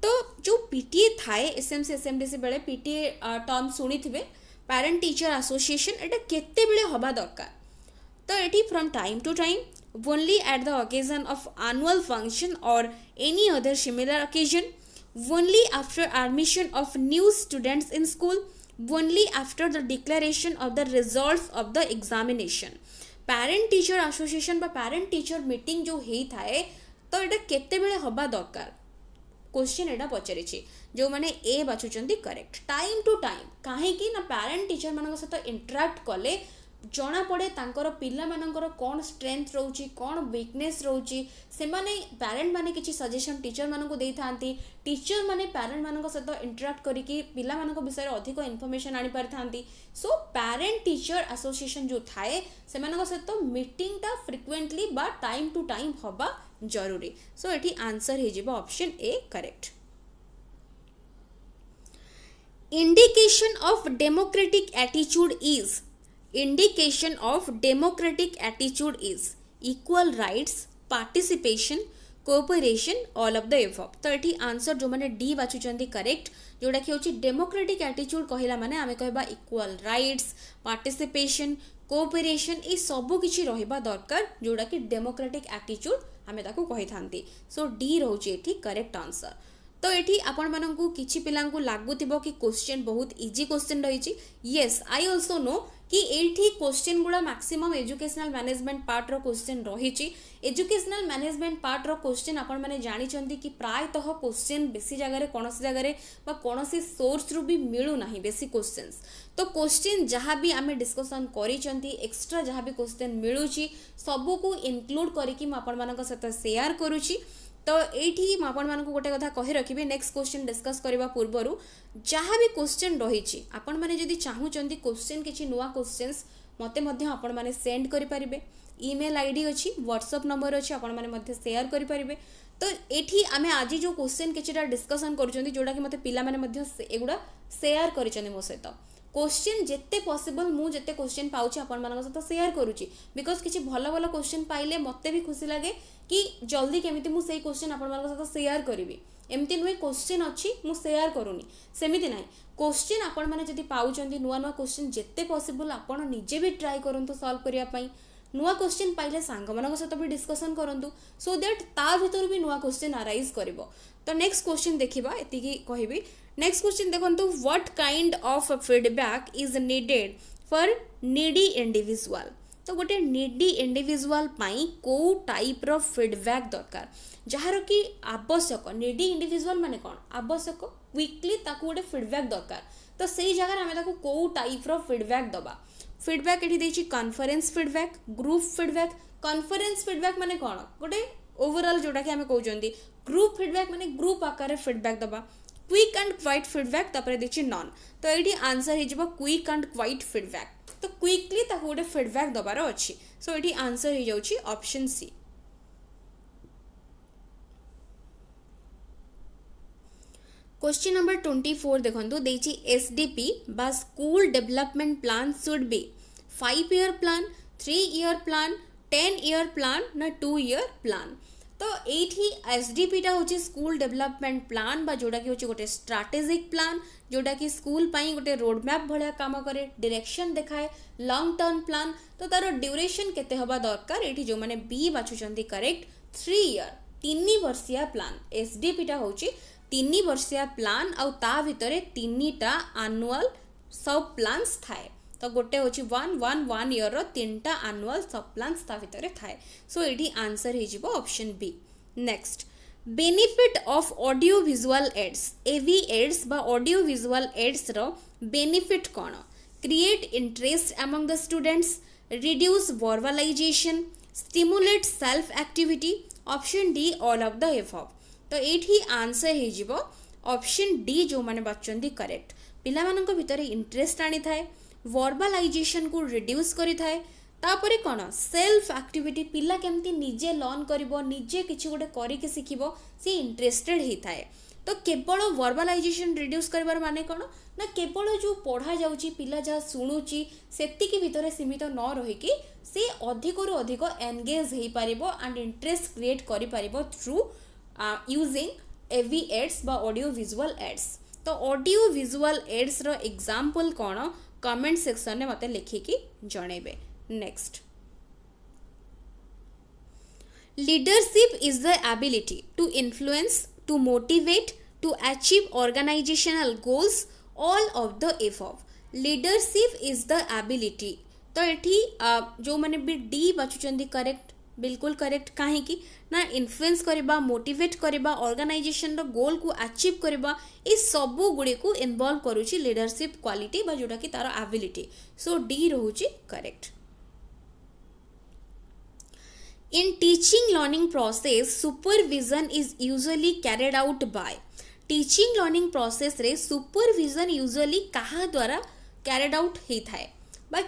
ତ ଯେଉଁ ପି ଟି ଏ ଥାଏ S M C S M D C ବେଳେ ପି ଟି ଏ ଟର୍ମ ଶୁଣିଥିବେ ପ୍ୟାରେଣ୍ଟ ଟିଚର ଆସୋସିଏସନ୍ ଏଇଟା କେତେବେଳେ ହେବା ଦରକାର ତ ଏଠି from time to time only at the occasion of annual function or any other similar occasion, only after admission of new students in school, only after the declaration of the results of the examination. Parent teacher association ବା parent teacher meeting ଯେଉଁ ହେଇଥାଏ ତ ଏଇଟା କେତେବେଳେ ହେବା ଦରକାର question ଏଇଟା ପଚାରିଛି ଯେଉଁମାନେ ଏ ବାଛୁଛନ୍ତି କରେକ୍ଟ ଟାଇମ୍ ଟୁ ଟାଇମ୍ କାହିଁକି ନା ପ୍ୟାରେଣ୍ଟ ଟିଚରମାନଙ୍କ ସହିତ ଇଣ୍ଟରାକ୍ଟ କଲେ जना पड़े तांकर पिला मानकर कोन स्ट्रेंथ रहउची कोन वीकनेस रहउची से माने पेरेंट माने किछि सजेशन टीचर मानको देई थांती टीचर माने पेरेंट मानको सहित इंटरेक्ट करिकी पिला मानको बिषय अधिक इन्फॉर्मेशन आनी पर थांती सो पेरेंट टीचर एसोसिएशन जो थाए से मानको सहित मीटिंग ता फ्रीक्वेंटली बा टाइम टू टाइम होबा जरूरी सो एठी आंसर हे जेबो option A correct indication of democratic attitude is indication of democratic attitude is equal rights participation cooperation all of the above तो ये आंसर जो मैंने डी बाचुच्च करेक्ट जोटा कि हूँ डेमोक्रेटिक आटीच्यूड कहला मैंने आम कह इक्वल रईट्स पार्टिसिपेसन कोऑपरेशन ये सबकि रहा दरकार जोटा कि डेमोक्रेटिक आटीच्यूड आम कही था सो डी रोचे ये करेक्ट आंसर तो ये आपण मानक पिला लगुव कि क्वेश्चन बहुत इजी क्वेश्चन रही येस आई अल्सो नो कि ଏଇଠି କୋଶ୍ଚିନ୍ ଗୁଡ଼ା ମାକ୍ସିମମ୍ ଏଜୁକେସନାଲ୍ ମ୍ୟାନେଜମେଣ୍ଟ ପାର୍ଟର କୋଶ୍ଚିନ୍ ରହିଛି ଏଜୁକେସନାଲ୍ ମ୍ୟାନେଜମେଣ୍ଟ ପାର୍ଟର କୋଶ୍ଚିନ୍ ଆପଣମାନେ ଜାଣିଛନ୍ତି କି ପ୍ରାୟତଃ କୋଶ୍ଚିନ୍ ବେଶୀ ଜାଗାରେ କୌଣସି ଜାଗାରେ ବା କୌଣସି ସୋର୍ସରୁ ବି ମିଳୁନାହିଁ ବେଶୀ କୋଶ୍ଚିନ୍ସ ତ କୋଶ୍ଚିନ୍ ଯାହା ବି ଆମେ ଡିସ୍କସନ୍ କରିଛନ୍ତି ଏକ୍ସଟ୍ରା ଯାହା ବି କୋଶ୍ଚିନ୍ ମିଳୁଛି ସବୁକୁ ଇନକ୍ଲୁଡ଼ କରିକି ମୁଁ ଆପଣମାନଙ୍କ ସହିତ ସେୟାର କରୁଛି ତ ଏଇଠି ମୁଁ ଆପଣମାନଙ୍କୁ ଗୋଟେ କଥା କହି ରଖିବି ନେକ୍ସଟ କୋଶ୍ଚିନ୍ ଡିସ୍କସ୍ କରିବା ପୂର୍ବରୁ ଯାହା ବି କୋଶ୍ଚିନ୍ ରହିଛି ଆପଣମାନେ ଯଦି ଚାହୁଁଛନ୍ତି କୋଶ୍ଚିନ୍ କିଛି ନୂଆ କୋଶ୍ଚିନ୍ସ ମୋତେ ମଧ୍ୟ ଆପଣମାନେ ସେଣ୍ଡ କରିପାରିବେ ଇମେଲ୍ ଆଇ ଡ଼ି ଅଛି ହ୍ୱାଟ୍ସଅପ୍ ନମ୍ବର ଅଛି ଆପଣମାନେ ମଧ୍ୟ ସେୟାର କରିପାରିବେ ତ ଏଠି ଆମେ ଆଜି ଯେଉଁ କୋଶ୍ଚିନ୍ କିଛିଟା ଡିସ୍କସନ୍ କରୁଛନ୍ତି ଯେଉଁଟାକି ମୋତେ ପିଲାମାନେ ମଧ୍ୟ ଏଗୁଡ଼ା ସେୟାର କରିଛନ୍ତି ମୋ ସହିତ কোশ্চিন যেতে পসিবল মু যেতে কোশ্চিন পাচ্ছি আপনার সহ সেয়ার করুছি বিকজ কিছু ভাল ভাল কোশ্চিন পাইলে মতো বি খুশি লাগে কি জলদি কেমিতি মু সেই কোশ্চিন আপনার সহ সেয়ার করবি এমতি নুহে কোশ্চিন অছি মু সেয়ার করুনি সেমিতি নাই কোশ্চিন আপন মানে যদি পাউচন্তি নুয়া নুয়া কোশ্চিন যেতে পসিবল আপন নিজে বি ট্রাই করন্তু সলভ করিয়া পাই नुआ क्वेश्चन पाइले सांगମାନଙ୍କ ସହିତ ବି ଡିସ୍କସନ୍ କରନ୍ତୁ ସୋ ଦ୍ୟାଟ୍ ତା ଭିତରୁ ବି ନୂଆ କ୍ୱେଶ୍ଚିନ୍ ଆରାଇଜ୍ କରିବ ତ ନେକ୍ସଟ କ୍ୱେଶ୍ଚିନ୍ ଦେଖିବା ଏତିକି କହିବି नेक्स्ट क्वेश्चन देखो what kind of feedback is needed for needy individual तो गोटे निडी इंडिविजुअल कौ टाइप रीडबैक् दरकार जार कि आवश्यक निडी इंडिविजुअल मैंने कौन आवश्यक विकली गोटे फिडबैक् दरकार तो से जगह कौ टाइप रीडबैक् दबा फिडबैक् ये कन्फरेन्स फिडबैक् ग्रुप फिडबैक् कनफरेन्स फिडबैक् मैंने कौन गोटे ओवरअल जोटा कि आम कहते ग्रुप फिडबैक् मैंने ग्रुप आकार फिडबैक् दबा क्विक एंड क्वैट फिडब्याक देखिए नन तो ये आंसर तो तो हो क्विक एंड क्वाइट फिडब्याक तो क्विकली गोटे फिडब्याक दबार अच्छी सो ये आंसर हो C question number twenty four देखो देखिए एस डी बा school development plan should be five year plan three year plan ten year plan ना टू इयर प्लान तो ये एस डी पी टा हूँ स्कूल डेभलपमेंट प्लां जोटा कि हूँ गोटे स्ट्राटेजिक प्लां जोटा कि स्कूल गोटे रोडमैप भाया काम कै डिरेक्शन देखाए लंग टर्म प्लां तो तार ड्यूरेसन के दरकार ये जो मैंने बी बाछुं करेक्ट थ्री इयर तीन वर्षिया प्लां एस डी पी टा हूँ तीन वर्षिया प्लां आउ ता भितर तीन टा आनुआल सब प्लांस थाए तो गोटे हूँ वन वन वन इयर रनटा आनुआल सप्लांस भितर था थाए सो so, ये answer option B next benefit of audio visual aids AV aids audio visual aids benefit कौन create interest among the students reduce verbalisation stimulate self activity option D all of the हिपहॉप तो ये answer option D जो मैंने बच्चे correct पिला interest आनी थाए था ଭର୍ବାଲାଇଜେସନ୍କୁ ରିଡ୍ୟୁସ୍ କରିଥାଏ ତାପରେ କ'ଣ ସେଲ୍ଫ ଆକ୍ଟିଭିଟି ପିଲା କେମିତି ନିଜେ ଲର୍ଣ୍ଣ କରିବ ନିଜେ କିଛି ଗୋଟେ କରିକି ଶିଖିବ ସିଏ ଇଣ୍ଟରେଷ୍ଟେଡ଼ ହେଇଥାଏ ତ କେବଳ ଭର୍ବାଲାଇଜେସନ୍ ରିଡ୍ୟୁସ୍ କରିବାର ମାନେ କ'ଣ ନା କେବଳ ଯେଉଁ ପଢ଼ା ଯାଉଛି ପିଲା ଯାହା ଶୁଣୁଛି ସେତିକି ଭିତରେ ସୀମିତ ନ ରହିକି ସେ ଅଧିକରୁ ଅଧିକ ଏନ୍ଗେଜ୍ ହେଇପାରିବ ଆଣ୍ଡ ଇଣ୍ଟରେଷ୍ଟ କ୍ରିଏଟ୍ କରିପାରିବ ଥ୍ରୁ ୟୁଜିଂ ଏଭି ଏଡ୍ସ ବା ଅଡ଼ିଓ ଭିଜୁଆଲ୍ ଏଡ୍ସ ତ ଅଡ଼ିଓ ଭିଜୁଆଲ୍ ଏଡ୍ସର ଏକ୍ଜାମ୍ପଲ୍ କ'ଣ कमेंट सेक्शन में मतलब लिखिकी जनइबे next leadership is the ability to influence to motivate to achieve organisational goals all of the एफ of leadership is the ability तो ये जो मैंने भी डी बचुच करेक्ट बिल्कुल करेक्ट कहीं ना इनफ्लुएंस करवा मोटेट करवा अर्गानाइजेसन रोल को आचिव करवा यू गुड़क इनवल्व करुच्ची लिडरसीप क्वाटी जोटा कि तार आबिलिटी सो डी रोच correct in teaching learning process supervision is usually carried out by teaching learning process रे सुपरविजन यूजुअली क्या द्वारा क्यारेड आउट होता है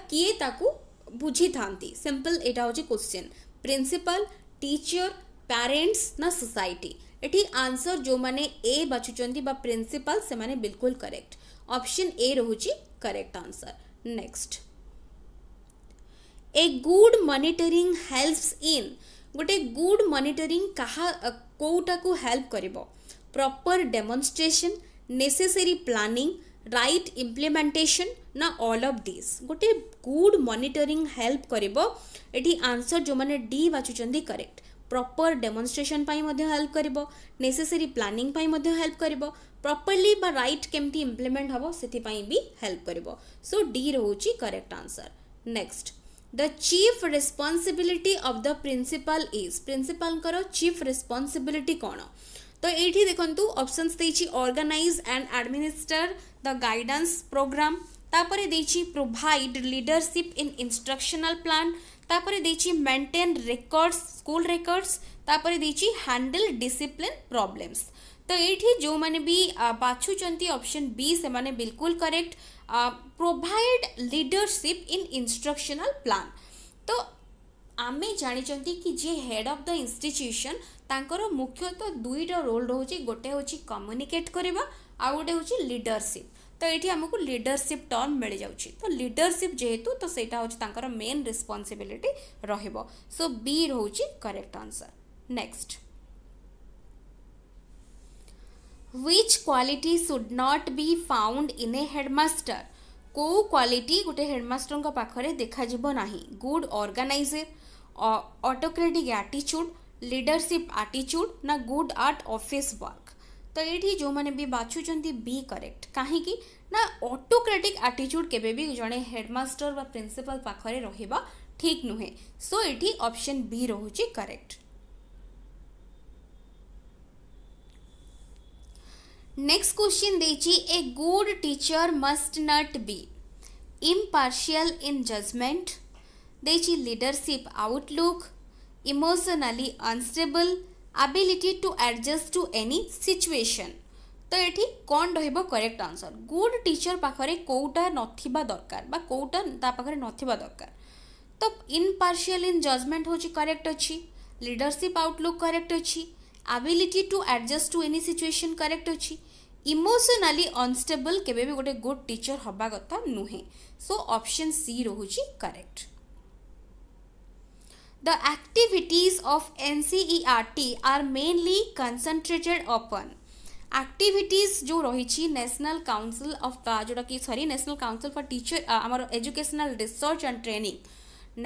किए ताकू बुझी था सिंपल यहाँ हूँ क्वेश्चन प्रिंसिपल टीचर पेरेंट्स ना सोसाइटी एटी आंसर जो मैंने ए बा प्रिंसिपल से माने बिल्कुल करेक्ट ऑप्शन ए रोचे correct answer next A good monitoring helps in गोटे गुड मॉनिटरिंग कहा कौटा को हेल्प कर proper demonstration necessary planning right implementation ନା ଅଲ୍ ଅଫ୍ ଦିସ୍ ଗୋଟେ ଗୁଡ୍ ମନିଟରିଂ ହେଲ୍ପ କରିବ ଏଠି ଆନ୍ସର ଯେଉଁମାନେ ଡି ବାଛୁଛନ୍ତି କରେକ୍ଟ ପ୍ରପର ଡେମନଷ୍ଟ୍ରେସନ୍ ପାଇଁ ମଧ୍ୟ ହେଲ୍ପ କରିବ ନେସେସରୀ ପ୍ଲାନିଂ ପାଇଁ ମଧ୍ୟ ହେଲ୍ପ କରିବ ପ୍ରପରଲି ବା ରାଇଟ୍ କେମିତି ଇମ୍ପ୍ଲିମେଣ୍ଟ ହେବ ସେଥିପାଇଁ ବି ହେଲ୍ପ କରିବ ସୋ ଡି ରହୁଛି correct answer next the chief responsibility of the principal is ପ୍ରିନ୍ସିପାଲ୍ଙ୍କର ଚିଫ୍ ରେସ୍ପନ୍ସିବିଲିଟି କ'ଣ ତ ଏଇଠି ଦେଖନ୍ତୁ ଅପସନ୍ସ ଦେଇଛି organise and administer the guidance programme ତାପରେ ଦେଇଛି provide leadership in instructional plan ତାପରେ ଦେଇଛି ମେଣ୍ଟେନ୍ ରେକର୍ଡସ୍ ସ୍କୁଲ ରେକର୍ଡସ୍ ତାପରେ ଦେଇଛି ହ୍ୟାଣ୍ଡେଲ୍ ଡିସିପ୍ଲିନ୍ ପ୍ରୋବ୍ଲେମ୍ସ ତ ଏଇଠି ଯେଉଁମାନେ ବି ବାଛୁଛନ୍ତି ଅପସନ୍ ବି ସେମାନେ ବିଲକୁଲ correct provide leadership in instructional plan ତ ଆମେ ଜାଣିଛନ୍ତି କି ଯିଏ ହେଡ଼୍ ଅଫ୍ ଦ ଇନଷ୍ଟିଚ୍ୟୁସନ୍ ତାଙ୍କର ମୁଖ୍ୟତଃ ଦୁଇଟା ରୋଲ୍ ରହୁଛି ଗୋଟେ ହେଉଛି କମ୍ୟୁନିକେଟ୍ କରିବା ଆଉ ଗୋଟେ ହେଉଛି ଲିଡରସିପ୍ तो ये आमको लिडरसीप टर्म मिल जाऊँगी तो लिडरसीप जेहेतु तो सहीटा मेन रेस्पनसबिलिटी रो सो बी रोच correct answer next which quality should not be found in a headmaster कौ क्वाटी गोटे हेडमास्टर पाखे देखा ना गुड अर्गानाइजर अटोक्रेटिक आटीच्यूड लिडरसीप आटीच्यूड ना गुड आर्ट अफिस् वर्क तो ये जो मैंने भी बाछुं बी करेक्ट कहीं ना ऑटोक्रेटिक आटीच्यूड के जड़े हेडमास्टर व प्रिंसिपल पाखे रहा ठीक नुहे सो ये ऑप्शन बी रोच करेक्ट नेक्स्ट क्वेश्चन दे A good teacher must not be impartial in judgement देखिए leadership outlook emotionally unstable ability to adjust to any situation ତ ଏଠି କ'ଣ ରହିବ କରେକ୍ଟ ଆନ୍ସର୍ ଗୁଡ଼୍ ଟିଚର୍ ପାଖରେ କେଉଁଟା ନଥିବା ଦରକାର ବା କେଉଁଟା ତା ପାଖରେ ନଥିବା ଦରକାର ତ ଇମ୍ପାର୍ସିଆଲ୍ ଇନ୍ ଜଜମେଣ୍ଟ ହେଉଛି କରେକ୍ଟ ଅଛି ଲିଡରସିପ୍ ଆଉଟଲୁକ୍ କରେକ୍ଟ ଅଛି ability to adjust to any situation correct ଅଛି ଇମୋସନାଲି ଅନଷ୍ଟେବଲ୍ କେବେ ବି ଗୋଟେ ଗୁଡ଼୍ ଟିଚର୍ ହେବା କଥା ନୁହେଁ ସୋ ଅପସନ୍ ସି ରହୁଛି correct The activities of NCERT are mainly concentrated upon activities ଯେଉଁ ରହିଛି ନ୍ୟାସନାଲ୍ କାଉନସିଲ୍ ଅଫ୍ ଯେଉଁଟାକି sorry national council for teacher ଆମର educational research and training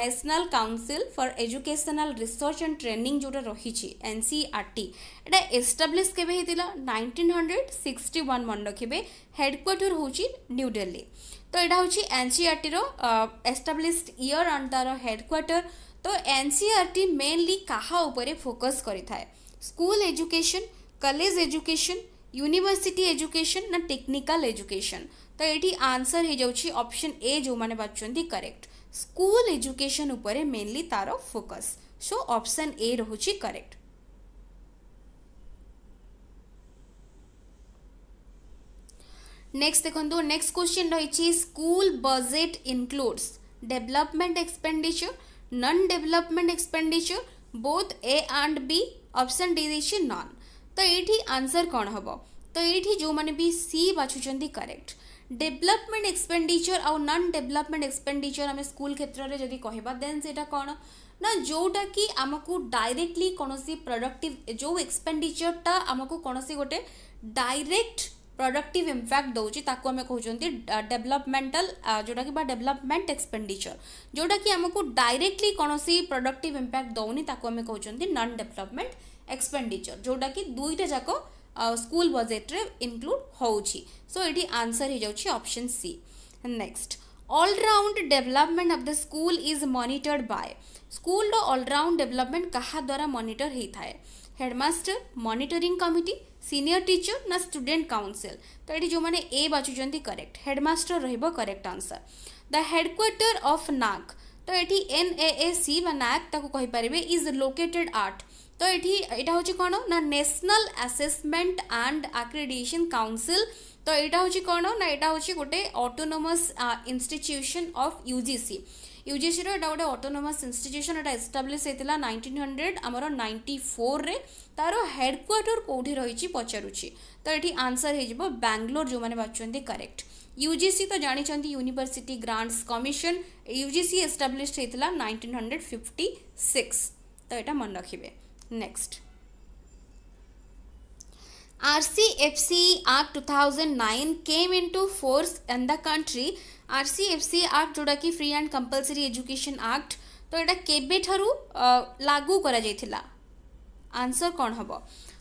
national council for educational research and training ଯେଉଁଟା ରହିଛି N C ଆର୍ ଟି ଏଇଟା establish କେବେ ହେଇଥିଲା nineteen hundred sixty one ମନେ ରଖିବେ ହେଡ଼କ୍ୱାର୍ଟର ହେଉଛି ନ୍ୟୁ ଡେଲି ତ ଏଇଟା ହେଉଛି ଏନ୍ ସି ଆର୍ ଟିର ଏଷ୍ଟାବ୍ଲିଶ୍ଡ ଇୟର୍ ଆଣ୍ଡ ତା'ର ହେଡ଼କ୍ୱାର୍ଟର तो N C R T mainly क्या फोकस कर school education college education university education ना टेक्निकल एजुकेशन तो ये आंसर हो जाए ऑप्शन ए जो मैंने बाजुच्च करेक्ट स्कूल एजुकेशन उपरे मेनली तार फोकस सो ऑप्शन ए रोच करेक्ट नेक्स्ट देखो नेक्स्ट क्वेश्चन रही school budget includes development expenditure non development expenditure both A and B option D ଦେଇଛି ନନ୍ ତ ଏଇଠି ଆନ୍ସର କ'ଣ ହେବ ତ ଏଇଠି ଯେଉଁମାନେ ବି ସି ବାଛୁଛନ୍ତି କରେକ୍ଟ ଡେଭଲପମେଣ୍ଟ ଏକ୍ସପେଣ୍ଡିଚର ଆଉ ନନ୍ ଡେଭଲପମେଣ୍ଟ ଏକ୍ସପେଣ୍ଡିଚର ଆମେ ସ୍କୁଲ କ୍ଷେତ୍ରରେ ଯଦି କହିବା ଦେନ୍ ସେଇଟା କ'ଣ ନା ଯେଉଁଟାକି ଆମକୁ ଡାଇରେକ୍ଟଲି କୌଣସି ପ୍ରଡ଼କ୍ଟିଭ ଯେଉଁ ଏକ୍ସପେଣ୍ଡିଚରଟା ଆମକୁ କୌଣସି ଗୋଟେ ଡାଇରେକ୍ଟ प्रडक्टिव इम्पैक्ट दौर ताक आम कहते डेभलपमेंटाल जोटा कि डेभलपमेंट एक्सपेडिचर जोटा कि आमको डायरेक्टली कौन प्रडक्ट इम्पैक्ट दौनी आम कहते नन डेभलपमेंट एक्सपेडिचर जोटा कि दुईटा जाक स्कूल बजेट्रे इनक्लूड हो सो ये आंसर हो जाएन C next all round development of the school is monitored by school all round development क्या द्वारा मॉनिटर होता है headmaster monitoring committee senior teacher ନା ଷ୍ଟୁଡେଣ୍ଟ କାଉନସିଲ୍ ତ ଏଠି ଯେଉଁମାନେ ଏ ବାଛୁଛନ୍ତି କରେକ୍ଟ ହେଡ଼ମାଷ୍ଟର ରହିବ correct answer the headquarter of NAAC ତ ଏଠି ଏନ୍ ଏ ଏ ସି ବା ନାକ୍ ତାକୁ କହିପାରିବେ ଇଜ୍ ଲୋକେଟେଡ୍ ଆଟ୍ ତ ଏଠି ଏଇଟା ହେଉଛି କ'ଣ ନା national assessment and accreditation council ତ ଏଇଟା ହେଉଛି କ'ଣ ନା ଏଇଟା ହେଉଛି ଗୋଟେ autonomous institution of U G C ୟୁଜିସିର ଏଇଟା ଗୋଟେ ଅଟୋନୋମସ୍ ଇନଷ୍ଟିଚ୍ୟୁସନ୍ ଏଇଟା ଏଷ୍ଟାବ୍ଲିଶ୍ ହେଇଥିଲା ନାଇଣ୍ଟିନ୍ ହଣ୍ଡ୍ରେଡ଼ ଆମର ନାଇଣ୍ଟି ଫୋର୍ରେ ତାର ହେଡ଼କ୍ୱାର୍ଟର କେଉଁଠି ରହିଛି ପଚାରୁଛି ତ ଏଠି ଆନ୍ସର୍ ହେଇଯିବ ବାଙ୍ଗଲୋର ଯେଉଁମାନେ ଭାବୁଛନ୍ତି କରେକ୍ଟ ୟୁଜିସି ତ ଜାଣିଛନ୍ତି university grants commission UGC establish ହେଇଥିଲା ନାଇଣ୍ଟିନ୍ ହଣ୍ଡ୍ରେଡ଼ ଫିଫ୍ଟି ସିକ୍ସ ତ ଏଇଟା ମନେ ରଖିବେ next RCFC Act 2009 came into force in the country RCFC act ଯେଉଁଟାକି free and compulsory education act ତ ଏଇଟା କେବେଠାରୁ ଲାଗୁ କରାଯାଇଥିଲା ଆନ୍ସର କ'ଣ ହେବ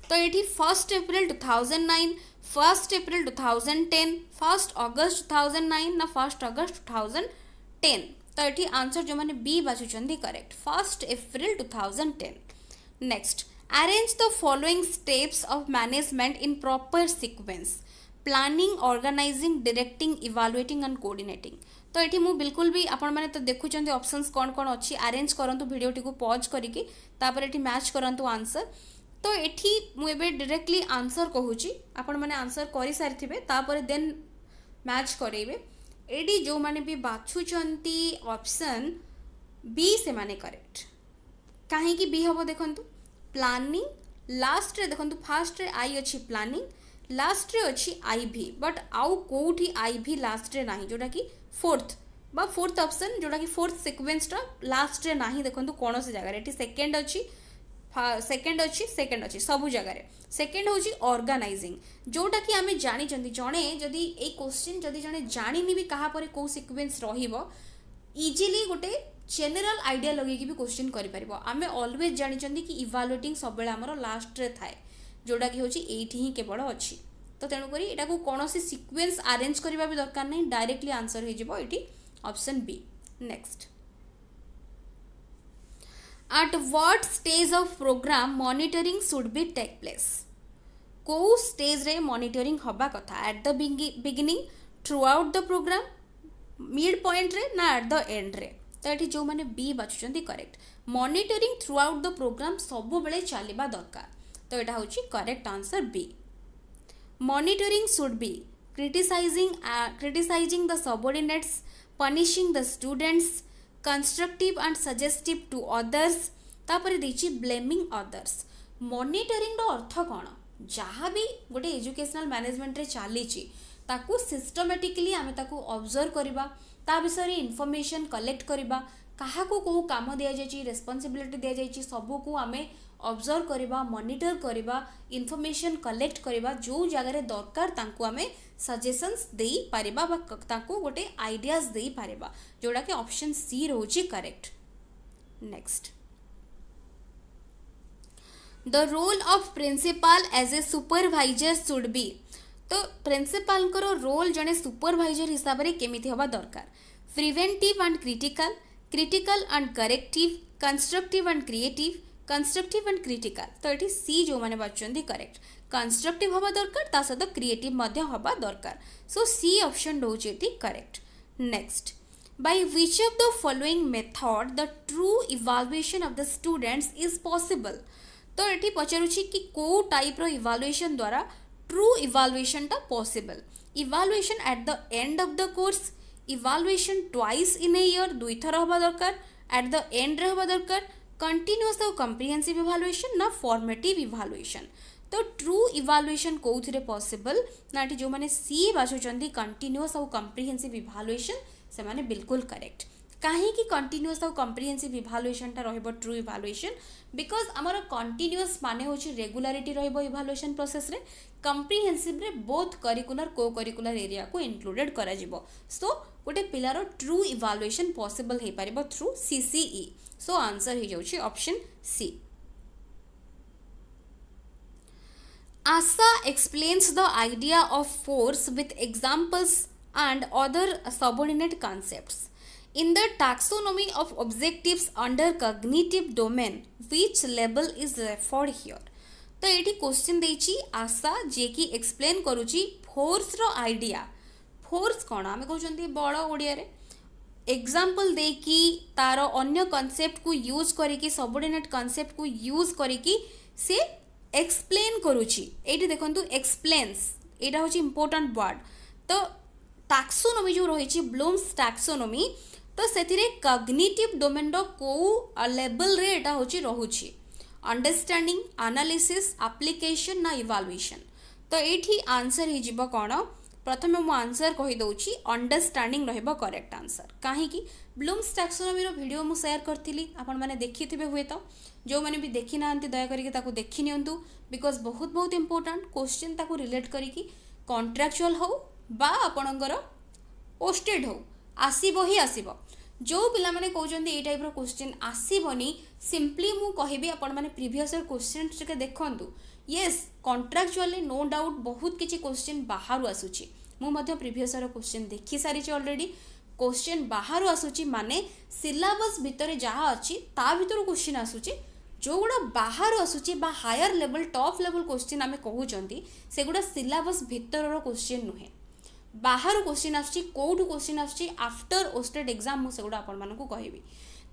ତ ଏଠି first April two thousand nine first April two thousand ten first August two thousand nine ନା first August two thousand ten ତ ଏଠି ଆନ୍ସର ଯେଉଁମାନେ ବି ବାଛୁଛନ୍ତି correct first April two thousand ten next arrange the following steps of management in proper sequence planning organising directing evaluating and coordinating ତ ଏଠି ମୁଁ ବିଲକୁଲ ବି ଆପଣମାନେ ତ ଦେଖୁଛନ୍ତି ଅପସନ୍ସ କ'ଣ କ'ଣ ଅଛି ଆରେଞ୍ଜ କରନ୍ତୁ ଭିଡ଼ିଓଟିକୁ ପଜ୍ କରିକି ତାପରେ ଏଠି ମ୍ୟାଚ୍ କରନ୍ତୁ ଆନ୍ସର ତ ଏଠି ମୁଁ ଏବେ ଡିରେକ୍ଟଲି ଆନ୍ସର କହୁଛି ଆପଣମାନେ ଆନ୍ସର କରିସାରିଥିବେ ତାପରେ ଦେନ୍ ମ୍ୟାଚ୍ କରେଇବେ ଏଠି ଯେଉଁମାନେ ବି ବାଛୁଛନ୍ତି ଅପସନ୍ ବି ସେମାନେ କରେକ୍ଟ କାହିଁକି ବି ହେବ ଦେଖନ୍ତୁ ପ୍ଲାନିଂ ଲାଷ୍ଟରେ ଦେଖନ୍ତୁ ଫାଷ୍ଟରେ ଆଇ ଅଛି ପ୍ଲାନିଂ लास्ट अच्छी आई भी बट आउ कौटी आई भी लास्ट ना जोटा कि फोर्थ बा फोर्थ ऑप्शन जोटा कि फोर्थ सिक्वेन्सटा लास्ट ना देखो कौन से जगह ये सेकेंड अच्छी सेकेंड अच्छी सेकेंड अच्छी सब जगार सेकेंड हूँ अर्गानाइजिंग जोटा कि आम जानते जड़े जदि ये क्वेश्चन जब जो जाणी भी क्या कौ सिक्वेन्स रजिली गोटे जेनेल आईडिया लगे भी क्वेश्चन करें अलवेज जानते कि इवालुएटिंग सब लास्ट थाए ଯେଉଁଟାକି ହେଉଛି ଏଇଠି ହିଁ କେବଳ ଅଛି ତ ତେଣୁକରି ଏଟାକୁ କୌଣସି ସିକ୍ୱେନ୍ସ ଆରେଞ୍ଜ କରିବା ବି ଦରକାର ନାହିଁ ଡାଇରେକ୍ଟଲି ଆନ୍ସର୍ ହୋଇଯିବ ଏଇଠି option B next at what stage of programme monitoring should be take place କେଉଁ ଷ୍ଟେଜ୍ରେ ମନିଟରିଂ ହେବା କଥା at the beginning throughout the programme mid ପଏଣ୍ଟରେ ନା ଆଟ୍ ଦ ଏଣ୍ଡରେ ତ ଏଠି ଯେଉଁମାନେ ବି ବାଛୁଛନ୍ତି correct monitoring throughout the programme ସବୁବେଳେ ଚାଲିବା ଦରକାର ତ ଏଇଟା ହେଉଛି correct answer B monitoring should be criticizing criticizing the subordinates punishing the students constructive and suggestive to others ତାପରେ ଦେଇଛି ବ୍ଲେମିଂ ଅଦର୍ସ ମନିଟରିଂର ଅର୍ଥ କ'ଣ ଯାହା ବି ଗୋଟେ ଏଜୁକେସନାଲ୍ ମ୍ୟାନେଜମେଣ୍ଟରେ ଚାଲିଛି ତାକୁ ସିଷ୍ଟମେଟିକାଲି ଆମେ ତାକୁ ଅବଜର୍ଭ କରିବା ତା ବିଷୟରେ ଇନଫର୍ମେସନ୍ କଲେକ୍ଟ କରିବା क्या कौ कम दि जाइए रेस्पनसबिलिटी दि जाइए सब को आम अब्जर्व करवा मनिटर करवा इनफर्मेसन कलेक्ट करवा जो जगार दरकार सजेसन दे पार गोटे आईडिया पार जोटा कि अपसन सी रोज correct next the role of principal as a supervisor should be तो प्रिंसिपाल रोल जन सुपरभाइजर हिसाब से कमिटी हवा दरकार preventive and critical critical and corrective constructive and creative constructive and critical तो ये सी जो मैंने बाचुंट करेक्ट कंस्ट्रक्टिव हवा दरकार सहित क्रिएट हवा दरकार सो सी अपसन रोचे correct next by which of the following method the true evaluation of the students is possible तो ये पचार कि कौ टाइप रवालुएसन द्वारा ट्रु टा possible evaluation at the end of the course evaluation twice in a year ଦୁଇଥର ହେବା ଦରକାର at the ଏଣ୍ଡରେ ହେବା ଦରକାର କଣ୍ଟିନ୍ୟୁଅସ୍ ଆଉ କମ୍ପ୍ରିହେନ୍ସିଭ୍ ଇଭାଲୁଏସନ୍ ନା ଫର୍ମେଟିଭ୍ ଇଭାଲୁଏସନ୍ ତ ଟ୍ରୁ ଇଭାଲୁଏସନ୍ କେଉଁଥିରେ ପସିବଲ୍ ନା ଏଠି ଯେଉଁମାନେ ସି ବାଛୁଛନ୍ତି କଣ୍ଟିନ୍ୟୁଅସ୍ ଆଉ କମ୍ପ୍ରିହେନ୍ସିଭ୍ ଇଭାଲୁଏସନ୍ ସେମାନେ ବିଲକୁଲ କରେକ୍ଟ କାହିଁକି କଣ୍ଟିନ୍ୟୁଅସ୍ ଆଉ କମ୍ପ୍ରିହେନ୍ସିଭ୍ ଇଭାଲୁଏସନ୍ଟା ରହିବ ଟ୍ରୁ ଇଭାଲୁଏସନ୍ ବିକଜ୍ ଆମର କଣ୍ଟିନ୍ୟୁଅସ୍ ମାନେ ହେଉଛି ରେଗୁଲାରିଟି ରହିବ ଇଭାଲୁଏସନ୍ ପ୍ରୋସେସ୍ରେ କମ୍ପ୍ରିହେନ୍ସିଭ୍ରେ ବୋଥ୍ କରିକୁଲାର କୋ କରିକୁଲାର ଏରିଆକୁ ଇନକ୍ଲୁଡେଡ଼୍ କରାଯିବ ସୋ गोटे पिलार ट्रु इवालुएसन पसिबल हो पार थ्रु सी सो आंसर हो जाए ऑप्शन सी आशा explains the idea of force with examples and other subordinate concept in the taxonomy of objectives under cognitive domain which level is referred here तो ये question देसा जेकि explain करुच्ची force रईडिया force कौन आम कौन बल ओडिया एक्जामपल दे कि तार अगर कनसेप्ट को यूज करके सबर्डनेट कनसेप्ट को यूज करके सी एक्सप्लेन करुच्ची देखते एक्सप्लेन्स यहाँ हूँ इम्पोर्टाट वर्ड तो टाक्सोनोमी जो रही ब्लूम्स टाक्सोनोमी तो से कग्निटिव डोमेन रोज लेवल हूँ रोच अंडरस्टाणिंग आनालीसीस्प्लिकेसन ना इवाल्युएसन तो ये आंसर हो ପ୍ରଥମେ ମୁଁ ଆନ୍ସର୍ କହିଦେଉଛି ଅଣ୍ଡରଷ୍ଟାଣ୍ଡିଂ ରହିବ କରେକ୍ଟ ଆନ୍ସର୍ କାହିଁକି ବ୍ଲୁମ୍ସ ଟାକ୍ସୋନମିର ଭିଡ଼ିଓ ମୁଁ ସେୟାର କରିଥିଲି ଆପଣମାନେ ଦେଖିଥିବେ ହୁଏତ ଯେଉଁମାନେ ବି ଦେଖିନାହାନ୍ତି ଦୟାକରିକି ତାକୁ ଦେଖିନିଅନ୍ତୁ ବିକଜ୍ ବହୁତ ବହୁତ ଇମ୍ପୋର୍ଟାଣ୍ଟ କୋଶ୍ଚିନ୍ ତାକୁ ରିଲେଟ୍ କରିକି କଣ୍ଟ୍ରାକ୍ଚୁଆଲ୍ ହେଉ ବା ଆପଣଙ୍କର ପୋଷ୍ଟେଡ଼୍ ହେଉ ଆସିବ ହିଁ ଆସିବ ଯେଉଁ ପିଲାମାନେ କହୁଛନ୍ତି ଏଇ ଟାଇପ୍ର କୋଶ୍ଚିନ୍ ଆସିବନି ସିମ୍ପଲି ମୁଁ କହିବି ଆପଣମାନେ ପ୍ରିଭିୟସ୍ ଇୟର୍ କୋଶ୍ଚିନ୍ ଟିକେ ଦେଖନ୍ତୁ ୟେସ୍ କଣ୍ଟ୍ରାକ୍ଚୁଆଲି ନୋ ଡାଉଟ୍ ବହୁତ କିଛି କୋଶ୍ଚିନ୍ ବାହାରୁ ଆସୁଛି ମୁଁ ମଧ୍ୟ ପ୍ରିଭିୟସ୍ର କୋଶ୍ଚିନ୍ ଦେଖିସାରିଛି ଅଲରେଡ଼ି କୋଶ୍ଚିନ୍ ବାହାରୁ ଆସୁଛି ମାନେ ସିଲାବସ୍ ଭିତରେ ଯାହା ଅଛି ତା ଭିତରୁ କୋଶ୍ଚିନ୍ ଆସୁଛି ଯେଉଁଗୁଡ଼ା ବାହାରୁ ଆସୁଛି ବା higher level top level question ଆମେ କହୁଛନ୍ତି ସେଗୁଡ଼ା ସିଲାବସ୍ ଭିତରର କୋଶ୍ଚିନ୍ ନୁହେଁ ବାହାରୁ କୋଶ୍ଚିନ୍ ଆସୁଛି କେଉଁଠୁ କୋଶ୍ଚିନ୍ ଆସୁଛି ଆଫ୍ଟର ଓଷ୍ଟେଡ଼ ଏକ୍ଜାମ୍ ମୁଁ ସେଗୁଡ଼ା ଆପଣମାନଙ୍କୁ କହିବି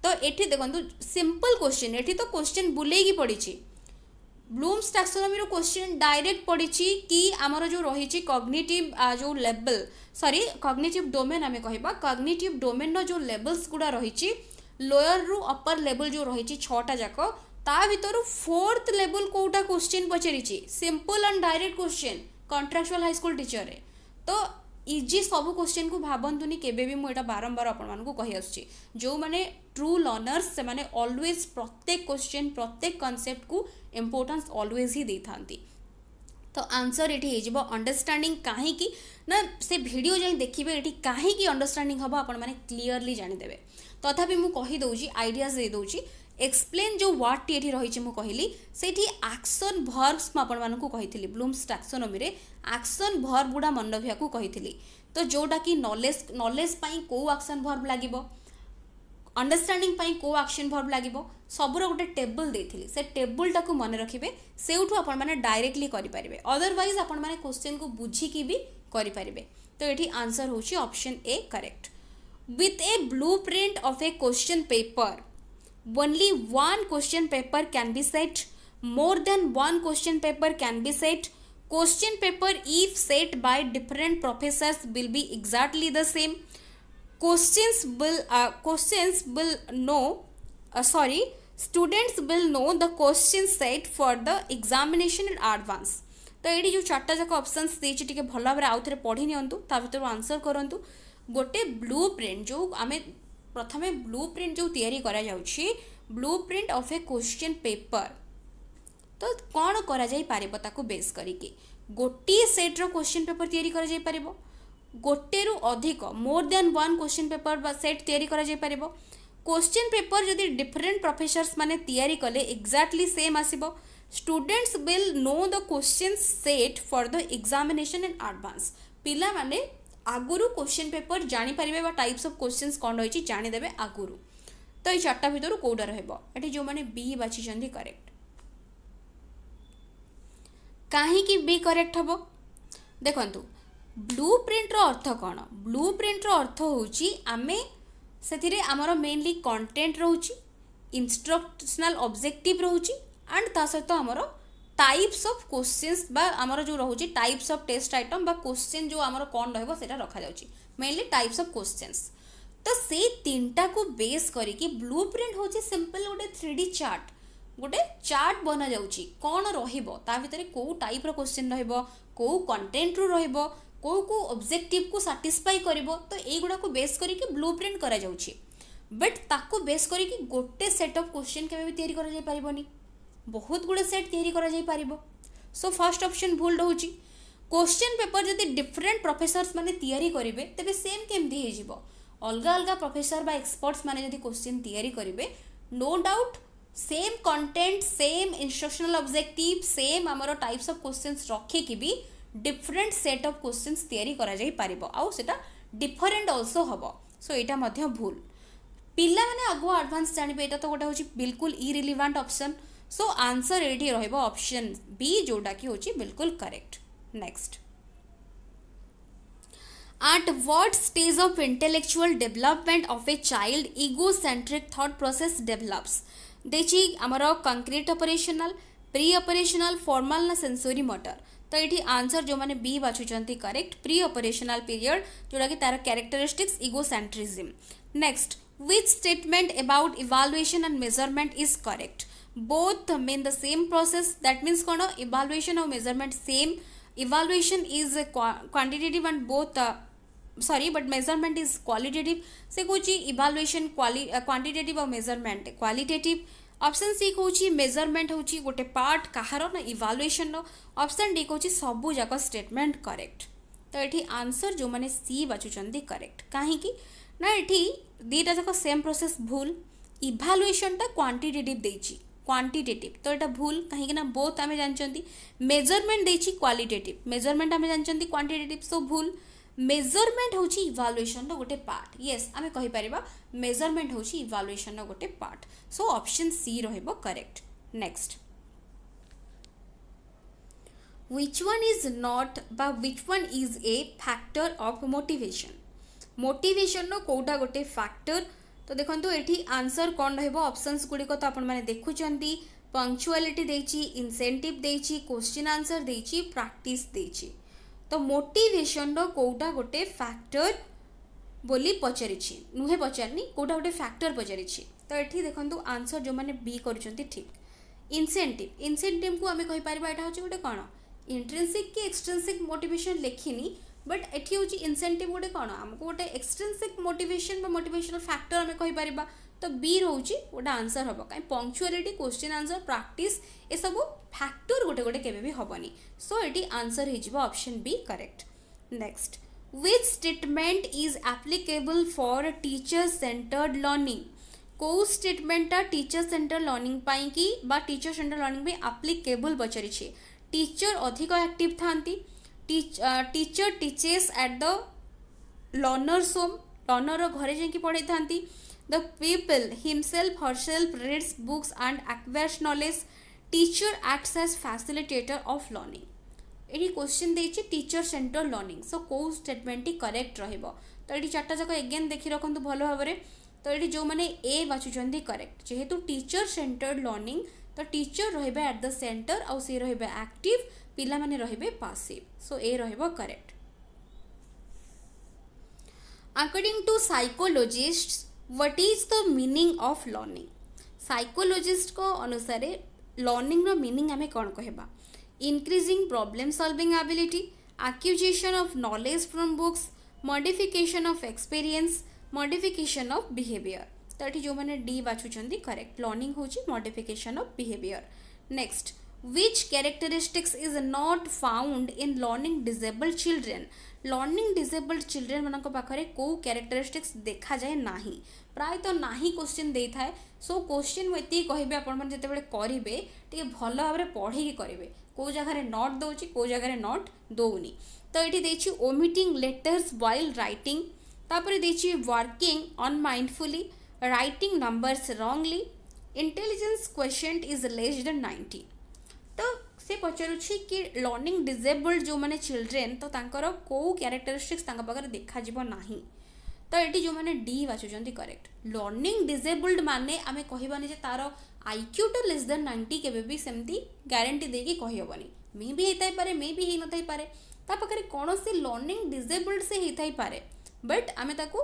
ତ ଏଠି ଦେଖନ୍ତୁ ସିମ୍ପଲ୍ କୋଶ୍ଚିନ୍ ଏଠି ତ କୋଶ୍ଚିନ୍ ବୁଲେଇକି ପଡ଼ିଛି ବ୍ଲୁମ୍ସ ଟାକ୍ସୋନମିରୁ କୋଶ୍ଚିନ୍ ଡାଇରେକ୍ଟ ପଡ଼ିଛି କି ଆମର ଯେଉଁ ରହିଛି କଗ୍ନିଟିଭ୍ ଯେଉଁ ଲେବଲ୍ ସରି କଗ୍ନିଟିଭ୍ ଡୋମେନ୍ ଆମେ କହିବା କଗ୍ନିଟିଭ୍ ଡୋମେନ୍ର ଯେଉଁ ଲେବଲ୍ସ ଗୁଡ଼ା ରହିଛି ଲୋୟର୍ରୁ ଅପର୍ ଲେବଲ୍ ଯେଉଁ ରହିଛି ଛଅଟା ଯାକ ତା ଭିତରୁ ଫୋର୍ଥ ଲେବଲ୍ କେଉଁଟା କୋଶ୍ଚିନ୍ ପଚାରିଛି simple and direct question contractual high school ଟିଚର୍ରେ ତ ଇଜି ସବୁ କୋଶ୍ଚିନ୍କୁ ଭାବନ୍ତୁନି କେବେ ବି ମୁଁ ଏଇଟା ବାରମ୍ବାର ଆପଣମାନଙ୍କୁ କହିଆସୁଛି ଯେଉଁମାନେ ଟ୍ରୁ ଲର୍ଣ୍ଣର୍ସ ସେମାନେ ଅଲୱେଜ୍ ପ୍ରତ୍ୟେକ କୋଶ୍ଚିନ୍ ପ୍ରତ୍ୟେକ କନସେପ୍ଟକୁ ଇମ୍ପୋର୍ଟାନ୍ସ ଅଲୱେଜ୍ ହିଁ ଦେଇଥାନ୍ତି ତ ଆନ୍ସର୍ ଏଠି ହେଇଯିବ ଅଣ୍ଡରଷ୍ଟାଣ୍ଡିଂ କାହିଁକି ନା ସେ ଭିଡ଼ିଓ ଯାଇ ଦେଖିବେ ଏଠି କାହିଁକି ଅଣ୍ଡରଷ୍ଟାଣ୍ଡିଂ ହେବ ଆପଣମାନେ କ୍ଲିଅରଲି ଜାଣିଦେବେ ତଥାପି ମୁଁ କହିଦେଉଛି ଆଇଡ଼ିଆସ୍ ଦେଇଦେଉଛି ଏକ୍ସପ୍ଲେନ୍ ଯେଉଁ ୱାର୍ଡ଼ଟି ଏଠି ରହିଛି ମୁଁ କହିଲି ସେଇଠି ଆକ୍ସନ୍ ଭର୍ବସ୍ ମୁଁ ଆପଣମାନଙ୍କୁ କହିଥିଲି ବ୍ଲୁମ୍ସ ଟାକ୍ସୋନୋମିରେ ଆକ୍ସନ୍ ଭର୍ବ ଗୁଡ଼ା ମନେ ରଖିବାକୁ କହିଥିଲି ତ ଯେଉଁଟାକି ନଲେଜ୍ ନଲେଜ୍ ପାଇଁ କେଉଁ ଆକ୍ସନ୍ ଭର୍ବ ଲାଗିବ अंडरस्टाणिंग को आक्शन भर्व लगे सबुर गोटे टेबुल देखी से टेबुलटा को मन रखिए से डायरेक्टली करेंगे अदरवैज आपने क्वेश्चन को बुझिकी भी करें तो ये answer option A correct with a blueprint of a question paper only one question paper can be set more than one question paper can be set question paper if set by different professors will be exactly the same questions will uh, questions will know uh, sorry students will know the question set for the examination in advance ତ ଏଇଠି ଯେଉଁ ଚାରିଟା ଯାକ options ଦେଇଛି ଟିକେ ଭଲ ଭାବରେ ଆଉ ଥରେ ପଢ଼ି ନିଅନ୍ତୁ ତା ଭିତରୁ ଆନ୍ସର କରନ୍ତୁ ଗୋଟେ ବ୍ଲୁ ପ୍ରିଣ୍ଟ ଯେଉଁ ଆମେ ପ୍ରଥମେ ବ୍ଲୁ ପ୍ରିଣ୍ଟ ଯେଉଁ ତିଆରି କରାଯାଉଛି blueprint of a question paper ତ କ'ଣ କରାଯାଇପାରିବ ତାକୁ ବେସ୍ କରିକି ଗୋଟିଏ ସେଟ୍ର କ୍ୱେଶ୍ଚିନ୍ ପେପର ତିଆରି କରାଯାଇପାରିବ ଗୋଟେରୁ ଅଧିକ more than one question paper ବା ସେଟ୍ ତିଆରି କରାଯାଇପାରିବ କୋଶ୍ଚିନ୍ ପେପର୍ ଯଦି ଡିଫରେଣ୍ଟ ପ୍ରଫେସର୍ସ ମାନେ ତିଆରି କଲେ ଏକ୍ଜାକ୍ଟଲି ସେମ୍ ଆସିବ students will know the question set for the examination in advance ପିଲାମାନେ ଆଗରୁ କୋଶ୍ଚିନ୍ ପେପର୍ ଜାଣିପାରିବେ ବା ଟାଇପ୍ସ ଅଫ୍ କୋଶ୍ଚିନ୍ସ କ'ଣ ରହିଛି ଜାଣିଦେବେ ଆଗରୁ ତ ଏଇ ଚାରିଟା ଭିତରୁ କେଉଁଟା ରହିବ ଏଠି ଯେଉଁମାନେ ବି ବାଛିଛନ୍ତି କରେକ୍ଟ କାହିଁକି ବି କରେକ୍ଟ ହେବ ଦେଖନ୍ତୁ ବ୍ଲୁ ପ୍ରିଣ୍ଟର ଅର୍ଥ କ'ଣ ବ୍ଲୁ ପ୍ରିଣ୍ଟର ଅର୍ଥ ହେଉଛି ଆମେ ସେଥିରେ ଆମର ମେନଲି କଣ୍ଟେଣ୍ଟ ରହୁଛି ଇନଷ୍ଟ୍ରକ୍ସନାଲ୍ ଅବଜେକ୍ଟିଭ୍ ରହୁଛି ଆଣ୍ଡ ତା ସହିତ ଆମର টাইপস অফ কোশ্চেন্স বা আমার যে রয়েছে টাইপস অফ টেস্ট আইটম বা কোশ্চেন যে আমার কম রহব সেটা রখা যাচ্ছে মেনলি টাইপস অফ কোশ্চেন্স তো সেই তিনটা কু বেস করিকি ব্লু প্রিন্ট হচ্ছে সিম্পল গোটে থ্রি ডি চার্ট গোটে চার্ট বনা যাচ্ছে কণ রহব তা ভিতরে কেউ টাইপর কোশ্চেন রহব কেউ কন্টেন্টর রহব କେଉଁ କେଉଁ ଅବଜେକ୍ଟିଭକୁ ସାଟିସ୍ଫାଇ କରିବ ତ ଏଇଗୁଡ଼ାକୁ ବେସ୍ କରିକି ବ୍ଲୁ ପ୍ରିଣ୍ଟ କରାଯାଉଛି ବଟ୍ ତାକୁ ବେସ୍ କରିକି ଗୋଟେ ସେଟ୍ ଅଫ୍ କୋଶ୍ଚିନ୍ କେବେ ବି ତିଆରି କରାଯାଇପାରିବନି ବହୁତ ଗୁଡ଼ିଏ ସେଟ୍ ତିଆରି କରାଯାଇପାରିବ ସୋ ଫାର୍ଷ୍ଟ ଅପସନ୍ ଭୁଲ ରହୁଛି କୋଶ୍ଚିନ୍ ପେପର୍ ଯଦି ଡିଫରେଣ୍ଟ ପ୍ରଫେସର୍ସ ମାନେ ତିଆରି କରିବେ ତେବେ ସେମ୍ କେମିତି ହେଇଯିବ ଅଲଗା ଅଲଗା ପ୍ରଫେସର ବା ଏକ୍ସପର୍ଟସ୍ ମାନେ ଯଦି କୋଶ୍ଚିନ୍ ତିଆରି କରିବେ no doubt same content same instructional objective same आमर टाइप्स ऑफ क्वेश्चंस रखिकी भी ডিফরেন্ট সেট অফ কোশ্চিন্স তৈরি করা যাই পারিব আউ সেটা ডিফরেন্ট অলসো হব সো এটা মধ্য ভুল ପିଲାମାନେ ଆଗୁଆ ଆଡ଼ଭାନ୍ସ ଜାଣିବେ ଏଇଟା ତ ଗୋଟେ ହେଉଛି ବିଲକୁଲ ଇରିଲିଭାଣ୍ଟ ଅପସନ୍ ସୋ ଆନ୍ସର୍ ଏଇଠି ରହିବ ଅପସନ୍ ବି ଯେଉଁଟାକି ହେଉଛି ବିଲକୁଲ correct next at what stage of intellectual development of a child egocentric thought process develops ଦେଇଛି ଆମର concrete operational pre operational formal ନା ସେନ୍ସୋରି ମଟର तो ये आंसर जो मैंने बी बाछुंट करेक्ट प्री अपरेसनाल पीरियड जोटा कि तार characteristics egocentrism next which statement about evaluation and measurement is correct both mean the same process that mean कौन इवालुएसन और measurement same evaluation is क्वांटिटेट and both sorry but measurement is qualitative से कहूँ evaluation quantitative और measurement qualitative option C হচ্ছে measurement হচ্ছে গোটে part কাহার না ইভালুয়েসন অপশন ডি হচ্ছে সবু যাক স্টেটমেন্ট করেক্ট তো এটি আনসর যে সি বাছুচান করেক্ট কী না এটি দুইটা যাক সেম প্রোসেস ভুল ইভালুয়েসনটা কোয়ান্টিটেটিভ দিয়েছি क्वांटिटेटिव तो यहाँ भूल कहीं ना बोथ आम जानते मेजरमेंट देची क्वालिटेटिव मेजरमेंट आम जानते क्वांटिटेटिव सो भूल মেজরমেন্ট হচ্ছে ইভালুয়েসন গোটে পার্ট ইয়েস আমি কহিপারিবা মেজরমেন্ট হচ্ছে ইভালুয়েসন গোটে পার্ট সো অপশন সি রহব correct next which one is not but which one is a factor of motivation motivation नो कोटा गोटे factor तो देखो ये आंसर कौन रपसन्स गुड़िक तो आपने देखुं पंक्चुआलीटी देची इनसेटिव देची क्वेश्चन आंसर देची प्राक्टिस देची ତ ମୋଟିଭେସନ୍ର କେଉଁଟା ଗୋଟେ ଫ୍ୟାକ୍ଟର ବୋଲି ପଚାରିଛି ନୁହେଁ ପଚାରିନି କେଉଁଟା ଗୋଟେ ଫ୍ୟାକ୍ଟର ପଚାରିଛି ତ ଏଠି ଦେଖନ୍ତୁ ଆନ୍ସର୍ ଯେଉଁମାନେ ବି କରୁଛନ୍ତି ଠିକ୍ ଇନସେଣ୍ଟିଭ୍ ଇନସେଣ୍ଟିଭ୍କୁ ଆମେ କହିପାରିବା ଏଇଟା ହେଉଛି ଗୋଟେ କ'ଣ ଇଣ୍ଟ୍ରେନ୍ସିକ୍ କି ଏକ୍ସଟ୍ରେନ୍ସିକ୍ ମୋଟିଭେସନ୍ ଲେଖିନି ବଟ୍ ଏଠି ହେଉଛି ଇନସେଣ୍ଟିଭ୍ ଗୋଟେ କ'ଣ ଆମକୁ ଗୋଟେ ଏକ୍ସଟ୍ରେନ୍ସିକ୍ ମୋଟିଭେସନ୍ ବା ମୋଟିଭେସନାଲ୍ ଫ୍ୟାକ୍ଟର ଆମେ କହିପାରିବା तो बी रोचे गोटे आंसर हम कहीं पंक्चुआलीटी क्वेश्चन आंसर प्राक्ट एसबू फैक्टर गोटे गोटे केवे भी हेनी सो ये answer option B correct next which statement is applicable for teacher centered learning କେଉଁ ଷ୍ଟେଟମେଣ୍ଟଟା ଟିଚର ସେଣ୍ଟର ଲର୍ଣ୍ଣିଂ ପାଇଁକି ବା ଟିଚର ସେଣ୍ଟର ଲର୍ଣ୍ଣିଂ ପାଇଁ ଆପ୍ଲିକେବୁଲ୍ ପଚାରିଛି ଟିଚର ଅଧିକ ଆକ୍ଟିଭ୍ ଥାନ୍ତି teacher teaches at the learners home ଲର୍ଣ୍ଣରର ଘରେ ଯାଇକି ପଢ଼େଇଥାନ୍ତି The pupil himself herself reads books and acquires knowledge. Teacher acts as facilitator of learning. এটি কোশ্চিন দিয়েছি টিচর সেন্টর লর্নিং সো কেউ স্টেটমেন্টটি করেক্ট রহব তো এটি চারটা যাক এগেন দেখি রাখতু ভালো ভাবে তো এটি যে এ বাছুচার করেক্ট যেহেতু টিচর সেন্টর লর্নিং তো টিচর রহবে আট দ সেন্টর আউ সি রহবে আক্টিভ পিলা মানে রহবে পাসিভ সো এ রহব correct According to psychologists, what is the meaning of learning psychologist को अनुसार लर्निंग रो मीनिंग हमें कौन कह increasing problem solving ability acquisition of knowledge from books modification of experience modification of behaviour तो ये जो मैंने डी बाछुं करेक्ट लर्निंग हूँ modification of behaviour next which characteristics is not found in learning disable children learning disabled children मान पाखे कौ क्यारेक्टरीस्टिक्स देखा जाए ना प्राय तो ना ही क्वेश्चन दे था सो क्वेश्चन मुझे ये कहि करेंगे टे भल भाव पढ़े करेंगे कौ जगार नट दौर कौ जगह नट दौनी तो ये omitting letters while writing working unmindfully writing numbers wrongly intelligence question is less than ninety तो ସେ ପଚାରୁଛି କି ଲର୍ଣ୍ଣିଂ ଡିଜେବଲ୍ଡ ଯେଉଁମାନେ ଚିଲଡ୍ରେନ୍ ତ ତାଙ୍କର କେଉଁ କ୍ୟାରେକ୍ଟରିଷ୍ଟିକ୍ସ ତାଙ୍କ ପାଖରେ ଦେଖାଯିବ ନାହିଁ ତ ଏଠି ଯେଉଁମାନେ ଡି ବାଛୁଛନ୍ତି କରେକ୍ଟ ଲର୍ଣ୍ଣିଂ ଡିଜେବଲ୍ଡ ମାନେ ଆମେ କହିବାନି ଯେ ତା'ର ଆଇକ୍ୟୁଟା ଲେସ୍ ଦେନ୍ ନାଇଣ୍ଟି କେବେ ବି ସେମିତି ଗ୍ୟାରେଣ୍ଟି ଦେଇକି କହିହେବନି ମେ ବି ହେଇଥାଇପାରେ ମେ ବି ହେଇନଥାଇପାରେ ତା ପାଖରେ କୌଣସି ଲର୍ଣ୍ଣିଂ ଡିଜେବଲ୍ଡ ସେ ହେଇଥାଇପାରେ ବଟ୍ ଆମେ ତାକୁ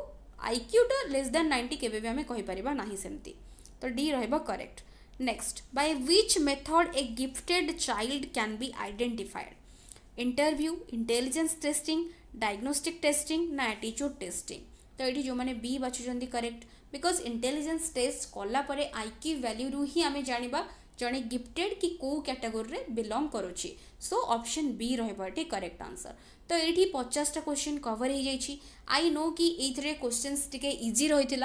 ଆଇକ୍ୟୁଟା ଲେସ୍ ଦେନ୍ ନାଇଣ୍ଟି କେବେ ବି ଆମେ କହିପାରିବା ନାହିଁ ସେମିତି ତ ଡି ରହିବ correct next by which method a gifted child can be identified interview intelligence testing diagnostic testing ना एटीच्यूड टेस्टिंग तो ये जो मैंने बी बाछुंट करेक्ट बिकज इंटेलीजेन्स टेस्ट कलापर आईक्यू वैल्यू रू ही आम जाना जड़े गिफ्टेड कि कौ कैटेगोरी बिलंग करुच्चे सो ऑप्शन बी रही करेक्ट आंसर तो ये पचासटा क्वेश्चन कवर हो जाए आई नो कि ये क्वेश्चन टी इजी रही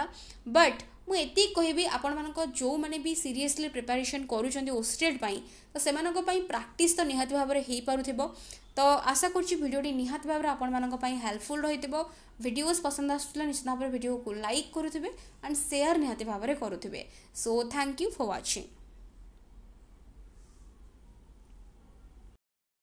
बट ମୁଁ ଏତିକି କହିବି ଆପଣମାନଙ୍କ ଯେଉଁମାନେ ବି ସିରିୟସଲି ପ୍ରିପାରେସନ୍ କରୁଛନ୍ତି ଓଷ୍ଟେଟ୍ ପାଇଁ ତ ସେମାନଙ୍କ ପାଇଁ ପ୍ରାକ୍ଟିସ୍ ତ ନିହାତି ଭାବରେ ହୋଇପାରୁଥିବ ତ ଆଶା କରୁଛି ଭିଡ଼ିଓଟି ନିହାତି ଭାବରେ ଆପଣମାନଙ୍କ ପାଇଁ ହେଲ୍ପଫୁଲ୍ ରହିଥିବ ଭିଡ଼ିଓଜ୍ ପସନ୍ଦ ଆସୁଥିଲା ନିଶ୍ଚିତ ଭାବରେ ଭିଡ଼ିଓକୁ ଲାଇକ୍ କରୁଥିବେ ଆଣ୍ଡ ସେୟାର ନିହାତି ଭାବରେ କରୁଥିବେ so thank you for watching